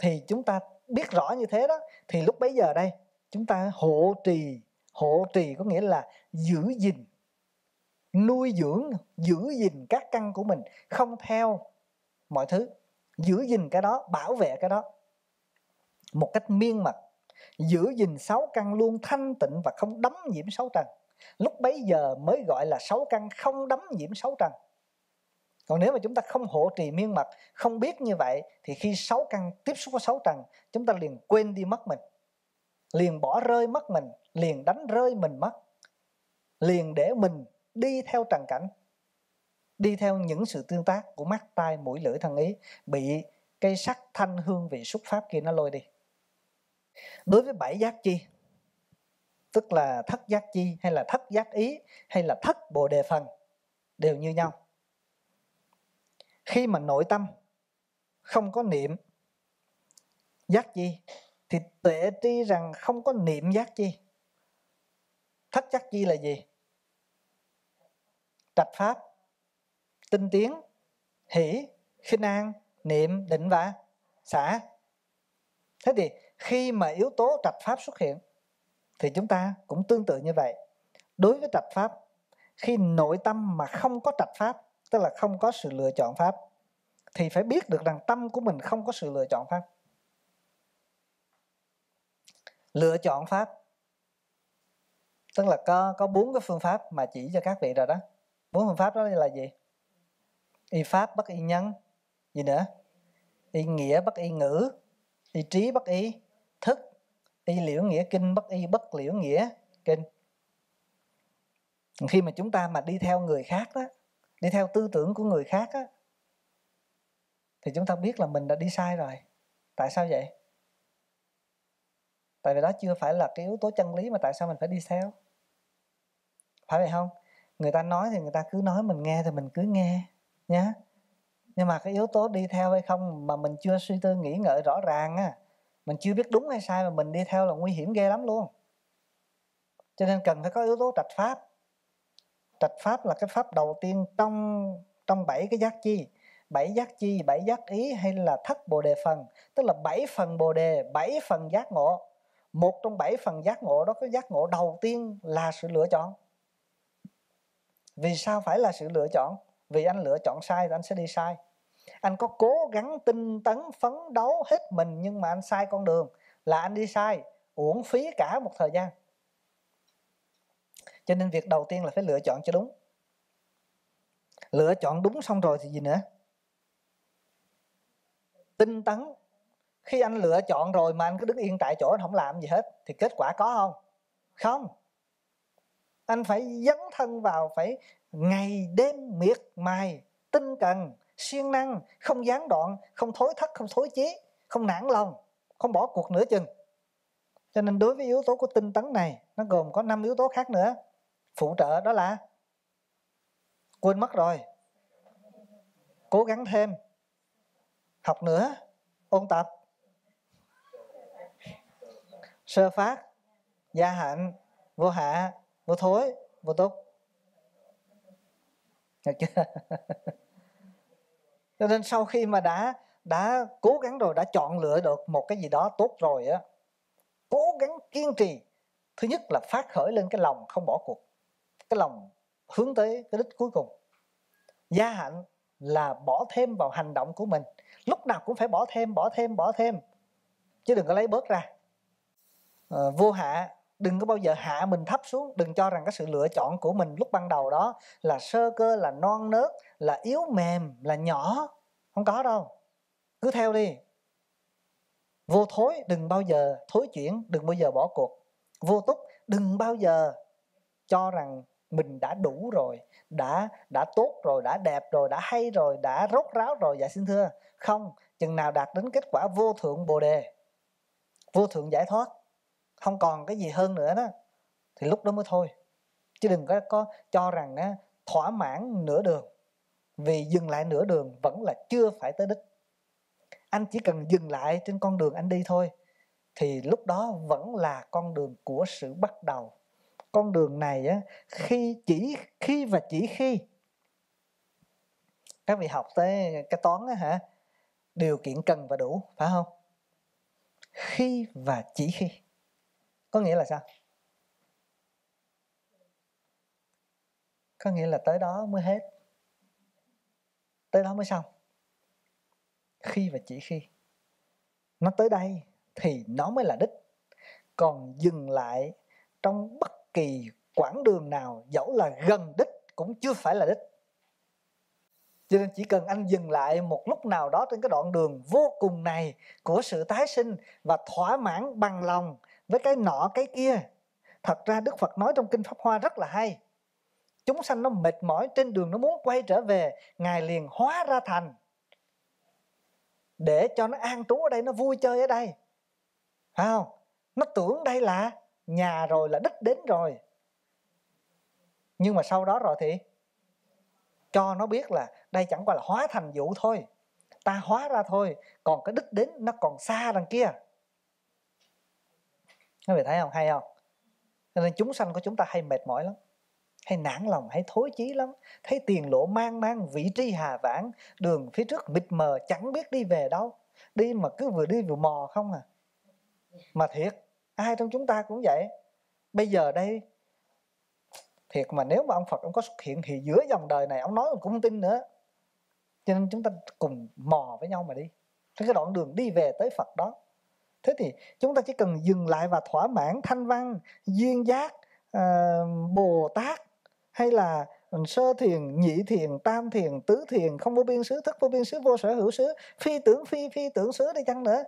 thì chúng ta biết rõ như thế đó thì lúc bấy giờ đây chúng ta hộ trì hộ trì có nghĩa là giữ gìn nuôi dưỡng giữ gìn các căn của mình không theo mọi thứ giữ gìn cái đó bảo vệ cái đó một cách miên mật giữ gìn sáu căn luôn thanh tịnh và không đắm nhiễm sáu trần lúc bấy giờ mới gọi là sáu căn không đắm nhiễm sáu trần còn nếu mà chúng ta không hỗ trì miên mật không biết như vậy thì khi sáu căn tiếp xúc với sáu trần chúng ta liền quên đi mất mình liền bỏ rơi mất mình liền đánh rơi mình mất liền để mình đi theo trần cảnh đi theo những sự tương tác của mắt tai mũi lưỡi thân ý bị cây sắc thanh hương vị xúc pháp kia nó lôi đi đối với bảy giác chi tức là thất giác chi hay là thất giác ý hay là thất bồ đề phần đều như nhau khi mà nội tâm không có niệm giác chi thì tuệ tri rằng không có niệm giác chi thất chắc chi là gì trạch pháp tinh tiến hỷ khinh an niệm định và xả thế thì khi mà yếu tố trạch pháp xuất hiện thì chúng ta cũng tương tự như vậy đối với trạch pháp khi nội tâm mà không có trạch pháp tức là không có sự lựa chọn pháp thì phải biết được rằng tâm của mình không có sự lựa chọn pháp lựa chọn pháp tức là có có bốn cái phương pháp mà chỉ cho các vị rồi đó bốn phương pháp đó là gì y pháp bất y nhân gì nữa y nghĩa bất y ngữ y trí bất y thức y liễu nghĩa kinh bất y bất liễu nghĩa kinh khi mà chúng ta mà đi theo người khác đó đi theo tư tưởng của người khác á, thì chúng ta biết là mình đã đi sai rồi tại sao vậy tại vì đó chưa phải là cái yếu tố chân lý mà tại sao mình phải đi theo phải vậy không người ta nói thì người ta cứ nói mình nghe thì mình cứ nghe nhé nhưng mà cái yếu tố đi theo hay không mà mình chưa suy tư nghĩ ngợi rõ ràng á mình chưa biết đúng hay sai mà mình đi theo là nguy hiểm ghê lắm luôn cho nên cần phải có yếu tố trạch pháp trạch pháp là cái pháp đầu tiên trong trong bảy cái giác chi bảy giác chi bảy giác ý hay là thất bồ đề phần tức là bảy phần bồ đề bảy phần giác ngộ một trong bảy phần giác ngộ đó cái giác ngộ đầu tiên là sự lựa chọn vì sao phải là sự lựa chọn vì anh lựa chọn sai thì anh sẽ đi sai anh có cố gắng tinh tấn phấn đấu hết mình nhưng mà anh sai con đường là anh đi sai uổng phí cả một thời gian cho nên việc đầu tiên là phải lựa chọn cho đúng lựa chọn đúng xong rồi thì gì nữa tinh tấn khi anh lựa chọn rồi mà anh cứ đứng yên tại chỗ anh không làm gì hết thì kết quả có không không anh phải dấn thân vào phải ngày đêm miệt mài tinh cần siêng năng không gián đoạn không thối thất không thối chí không nản lòng không bỏ cuộc nửa chừng cho nên đối với yếu tố của tinh tấn này nó gồm có năm yếu tố khác nữa phụ trợ đó là quên mất rồi cố gắng thêm học nữa ôn tập sơ phát gia hạnh vô hạ vô thối vô túc được chưa cho nên sau khi mà đã đã cố gắng rồi đã chọn lựa được một cái gì đó tốt rồi á cố gắng kiên trì thứ nhất là phát khởi lên cái lòng không bỏ cuộc cái lòng hướng tới cái đích cuối cùng gia hạnh là bỏ thêm vào hành động của mình lúc nào cũng phải bỏ thêm bỏ thêm bỏ thêm chứ đừng có lấy bớt ra à, vô hạ đừng có bao giờ hạ mình thấp xuống đừng cho rằng cái sự lựa chọn của mình lúc ban đầu đó là sơ cơ là non nớt là yếu mềm là nhỏ không có đâu cứ theo đi vô thối đừng bao giờ thối chuyển đừng bao giờ bỏ cuộc vô túc đừng bao giờ cho rằng mình đã đủ rồi đã đã tốt rồi đã đẹp rồi đã hay rồi đã rốt ráo rồi dạ xin thưa không chừng nào đạt đến kết quả vô thượng bồ đề vô thượng giải thoát không còn cái gì hơn nữa đó thì lúc đó mới thôi chứ đừng có có cho rằng á, thỏa mãn nửa đường vì dừng lại nửa đường vẫn là chưa phải tới đích anh chỉ cần dừng lại trên con đường anh đi thôi thì lúc đó vẫn là con đường của sự bắt đầu con đường này á khi chỉ khi và chỉ khi các vị học tới cái toán á hả điều kiện cần và đủ phải không khi và chỉ khi có nghĩa là sao có nghĩa là tới đó mới hết tới đó mới xong khi và chỉ khi nó tới đây thì nó mới là đích còn dừng lại trong bất kỳ quãng đường nào dẫu là gần đích cũng chưa phải là đích cho nên chỉ cần anh dừng lại một lúc nào đó trên cái đoạn đường vô cùng này của sự tái sinh và thỏa mãn bằng lòng với cái nọ cái kia thật ra đức phật nói trong kinh pháp hoa rất là hay chúng sanh nó mệt mỏi trên đường nó muốn quay trở về ngài liền hóa ra thành để cho nó an trú ở đây nó vui chơi ở đây phải không nó tưởng đây là nhà rồi là đích đến rồi nhưng mà sau đó rồi thì cho nó biết là đây chẳng qua là hóa thành vụ thôi ta hóa ra thôi còn cái đích đến nó còn xa đằng kia các vị thấy không hay không nên chúng sanh của chúng ta hay mệt mỏi lắm hay nản lòng hay thối chí lắm thấy tiền lộ mang mang vị trí hà vãng đường phía trước mịt mờ chẳng biết đi về đâu đi mà cứ vừa đi vừa mò không à mà thiệt ai trong chúng ta cũng vậy bây giờ đây thiệt mà nếu mà ông Phật ông có xuất hiện thì giữa dòng đời này ông nói ông cũng không tin nữa cho nên chúng ta cùng mò với nhau mà đi cái đoạn đường đi về tới Phật đó thế thì chúng ta chỉ cần dừng lại và thỏa mãn thanh văn duyên giác uh, bồ tát hay là sơ thiền nhị thiền tam thiền tứ thiền không vô biên xứ thức vô biên xứ vô sở hữu xứ phi tưởng phi phi tưởng xứ đi chăng nữa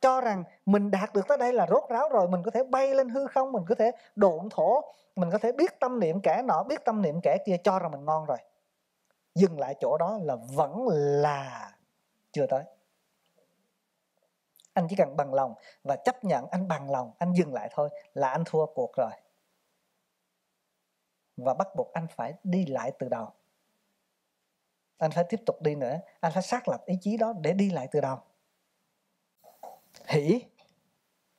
cho rằng mình đạt được tới đây là rốt ráo rồi mình có thể bay lên hư không mình có thể độn thổ mình có thể biết tâm niệm kẻ nọ biết tâm niệm kẻ kia cho rằng mình ngon rồi dừng lại chỗ đó là vẫn là chưa tới anh chỉ cần bằng lòng và chấp nhận anh bằng lòng anh dừng lại thôi là anh thua cuộc rồi và bắt buộc anh phải đi lại từ đầu anh phải tiếp tục đi nữa anh phải xác lập ý chí đó để đi lại từ đầu hỷ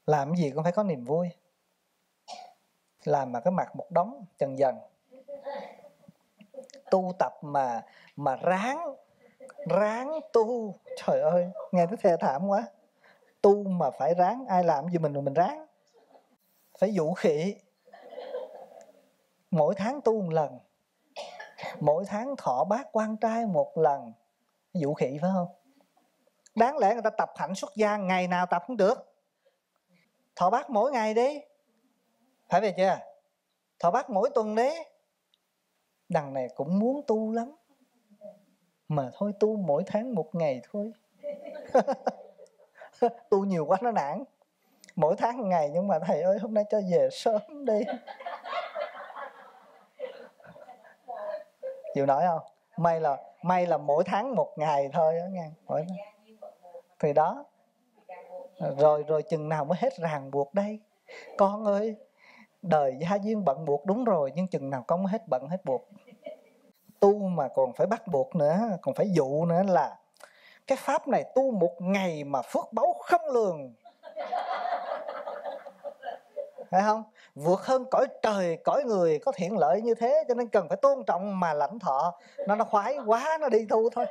làm cái gì cũng phải có niềm vui làm mà cái mặt một đống dần dần tu tập mà mà ráng ráng tu trời ơi nghe nó thê thảm quá tu mà phải ráng ai làm gì mình rồi mình ráng phải vũ khỉ mỗi tháng tu một lần mỗi tháng thọ bát quan trai một lần vũ khỉ phải không đáng lẽ người ta tập hạnh xuất gia ngày nào tập cũng được thọ bát mỗi ngày đi phải vậy chưa thọ bát mỗi tuần đi đằng này cũng muốn tu lắm mà thôi tu mỗi tháng một ngày thôi tu nhiều quá nó nản mỗi tháng một ngày nhưng mà thầy ơi hôm nay cho về sớm đi chịu nổi không may là may là mỗi tháng một ngày thôi đó nghe mỗi tháng thì đó rồi rồi chừng nào mới hết ràng buộc đây con ơi đời gia duyên bận buộc đúng rồi nhưng chừng nào con mới hết bận hết buộc tu mà còn phải bắt buộc nữa còn phải dụ nữa là cái pháp này tu một ngày mà phước báu không lường phải không vượt hơn cõi trời cõi người có thiện lợi như thế cho nên cần phải tôn trọng mà lãnh thọ nó nó khoái quá nó đi tu thôi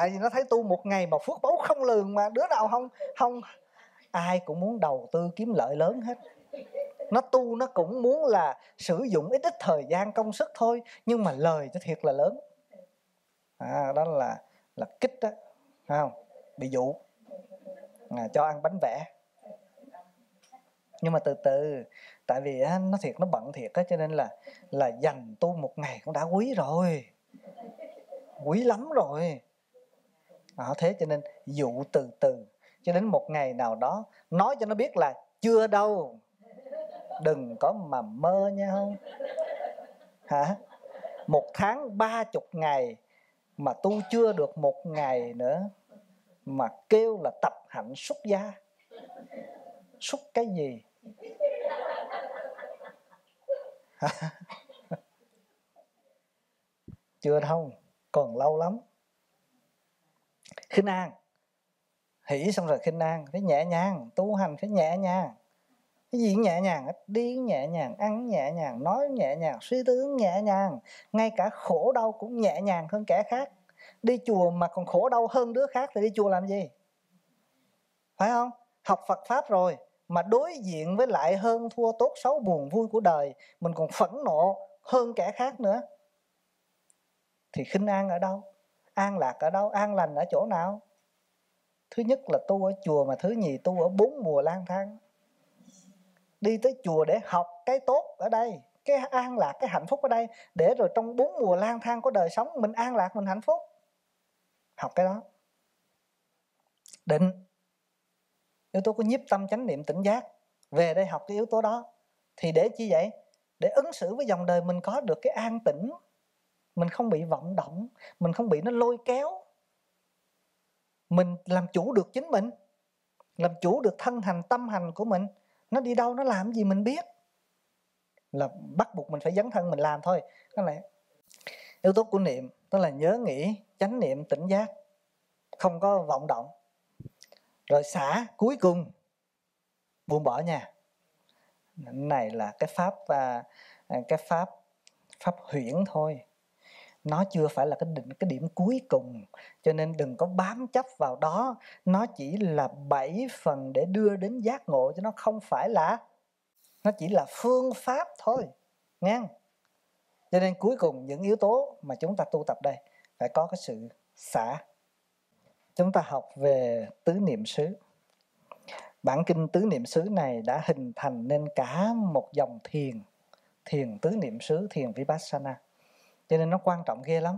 tại vì nó thấy tu một ngày mà phước báu không lường mà đứa nào không không ai cũng muốn đầu tư kiếm lợi lớn hết nó tu nó cũng muốn là sử dụng ít ít thời gian công sức thôi nhưng mà lời nó thiệt là lớn à, đó là là kích đó không bị dụ à, cho ăn bánh vẽ nhưng mà từ từ tại vì á, nó thiệt nó bận thiệt á cho nên là là dành tu một ngày cũng đã quý rồi quý lắm rồi đó, thế cho nên dụ từ từ cho đến một ngày nào đó nói cho nó biết là chưa đâu đừng có mà mơ nha không hả một tháng ba chục ngày mà tu chưa được một ngày nữa mà kêu là tập hạnh xuất gia xuất cái gì chưa đâu còn lâu lắm khinh an hỷ xong rồi khinh an phải nhẹ nhàng tu hành phải nhẹ nhàng cái gì nhẹ nhàng đi nhẹ nhàng ăn nhẹ nhàng nói nhẹ nhàng suy tư nhẹ nhàng ngay cả khổ đau cũng nhẹ nhàng hơn kẻ khác đi chùa mà còn khổ đau hơn đứa khác thì đi chùa làm gì phải không học phật pháp rồi mà đối diện với lại hơn thua tốt xấu buồn vui của đời mình còn phẫn nộ hơn kẻ khác nữa thì khinh an ở đâu an lạc ở đâu an lành ở chỗ nào thứ nhất là tu ở chùa mà thứ nhì tu ở bốn mùa lang thang đi tới chùa để học cái tốt ở đây cái an lạc cái hạnh phúc ở đây để rồi trong bốn mùa lang thang của đời sống mình an lạc mình hạnh phúc học cái đó định yếu tố có nhiếp tâm chánh niệm tỉnh giác về đây học cái yếu tố đó thì để chi vậy để ứng xử với dòng đời mình có được cái an tĩnh mình không bị vọng động mình không bị nó lôi kéo mình làm chủ được chính mình làm chủ được thân hành tâm hành của mình nó đi đâu nó làm gì mình biết là bắt buộc mình phải dấn thân mình làm thôi cái này yếu tố của niệm tức là nhớ nghĩ chánh niệm tỉnh giác không có vọng động rồi xả cuối cùng buông bỏ nha này là cái pháp và à, cái pháp pháp huyễn thôi nó chưa phải là cái định cái điểm cuối cùng cho nên đừng có bám chấp vào đó nó chỉ là bảy phần để đưa đến giác ngộ cho nó không phải là nó chỉ là phương pháp thôi nghe cho nên cuối cùng những yếu tố mà chúng ta tu tập đây phải có cái sự xả chúng ta học về tứ niệm xứ bản kinh tứ niệm xứ này đã hình thành nên cả một dòng thiền thiền tứ niệm xứ thiền vipassana cho nên nó quan trọng ghê lắm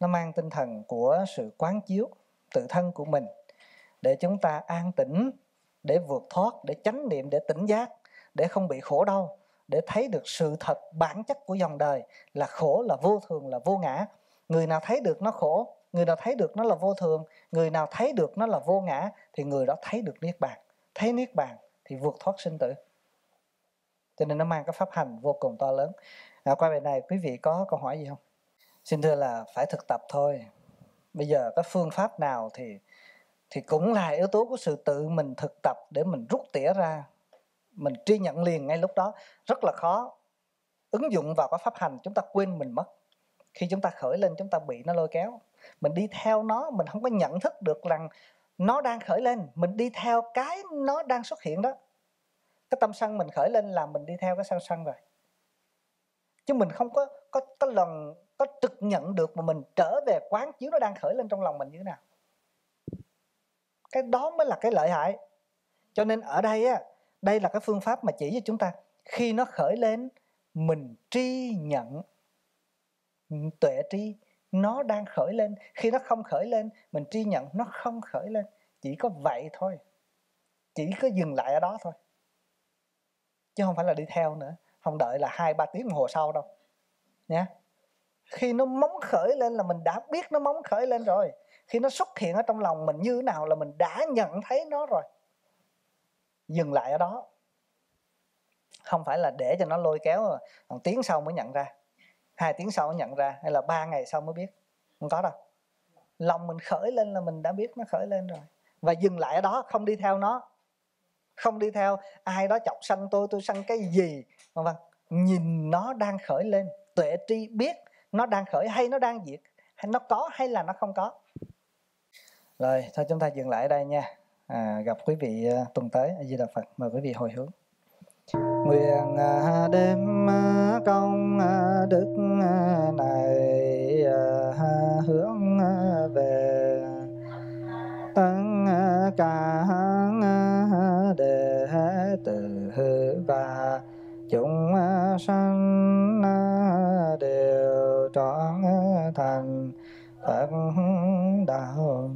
nó mang tinh thần của sự quán chiếu tự thân của mình để chúng ta an tĩnh để vượt thoát để chánh niệm để tỉnh giác để không bị khổ đau để thấy được sự thật bản chất của dòng đời là khổ là vô thường là vô ngã người nào thấy được nó khổ người nào thấy được nó là vô thường người nào thấy được nó là vô ngã thì người đó thấy được niết bàn thấy niết bàn thì vượt thoát sinh tử cho nên nó mang cái pháp hành vô cùng to lớn à, qua bài này quý vị có câu hỏi gì không xin thưa là phải thực tập thôi bây giờ các phương pháp nào thì thì cũng là yếu tố của sự tự mình thực tập để mình rút tỉa ra mình tri nhận liền ngay lúc đó rất là khó ứng dụng vào cái pháp hành chúng ta quên mình mất khi chúng ta khởi lên chúng ta bị nó lôi kéo mình đi theo nó mình không có nhận thức được rằng nó đang khởi lên mình đi theo cái nó đang xuất hiện đó cái tâm sân mình khởi lên là mình đi theo cái sân sân rồi chứ mình không có có có lần có trực nhận được mà mình trở về quán chiếu nó đang khởi lên trong lòng mình như thế nào cái đó mới là cái lợi hại cho nên ở đây á đây là cái phương pháp mà chỉ cho chúng ta khi nó khởi lên mình tri nhận tuệ tri nó đang khởi lên khi nó không khởi lên mình tri nhận nó không khởi lên chỉ có vậy thôi chỉ có dừng lại ở đó thôi chứ không phải là đi theo nữa không đợi là hai ba tiếng hồ sau đâu nhé khi nó móng khởi lên là mình đã biết nó móng khởi lên rồi khi nó xuất hiện ở trong lòng mình như thế nào là mình đã nhận thấy nó rồi dừng lại ở đó không phải là để cho nó lôi kéo mà một tiếng sau mới nhận ra hai tiếng sau mới nhận ra hay là ba ngày sau mới biết không có đâu lòng mình khởi lên là mình đã biết nó khởi lên rồi và dừng lại ở đó không đi theo nó không đi theo ai đó chọc sanh tôi tôi sanh cái gì vân vân nhìn nó đang khởi lên tuệ tri biết nó đang khởi hay nó đang diệt hay nó có hay là nó không có rồi thôi chúng ta dừng lại ở đây nha à, gặp quý vị à, tuần tới a di đà phật mời quý vị hồi hướng nguyện à, đêm à, công đức này hướng về tăng ca à, đệ tử và chúng sanh à, đều trọn thành phật đạo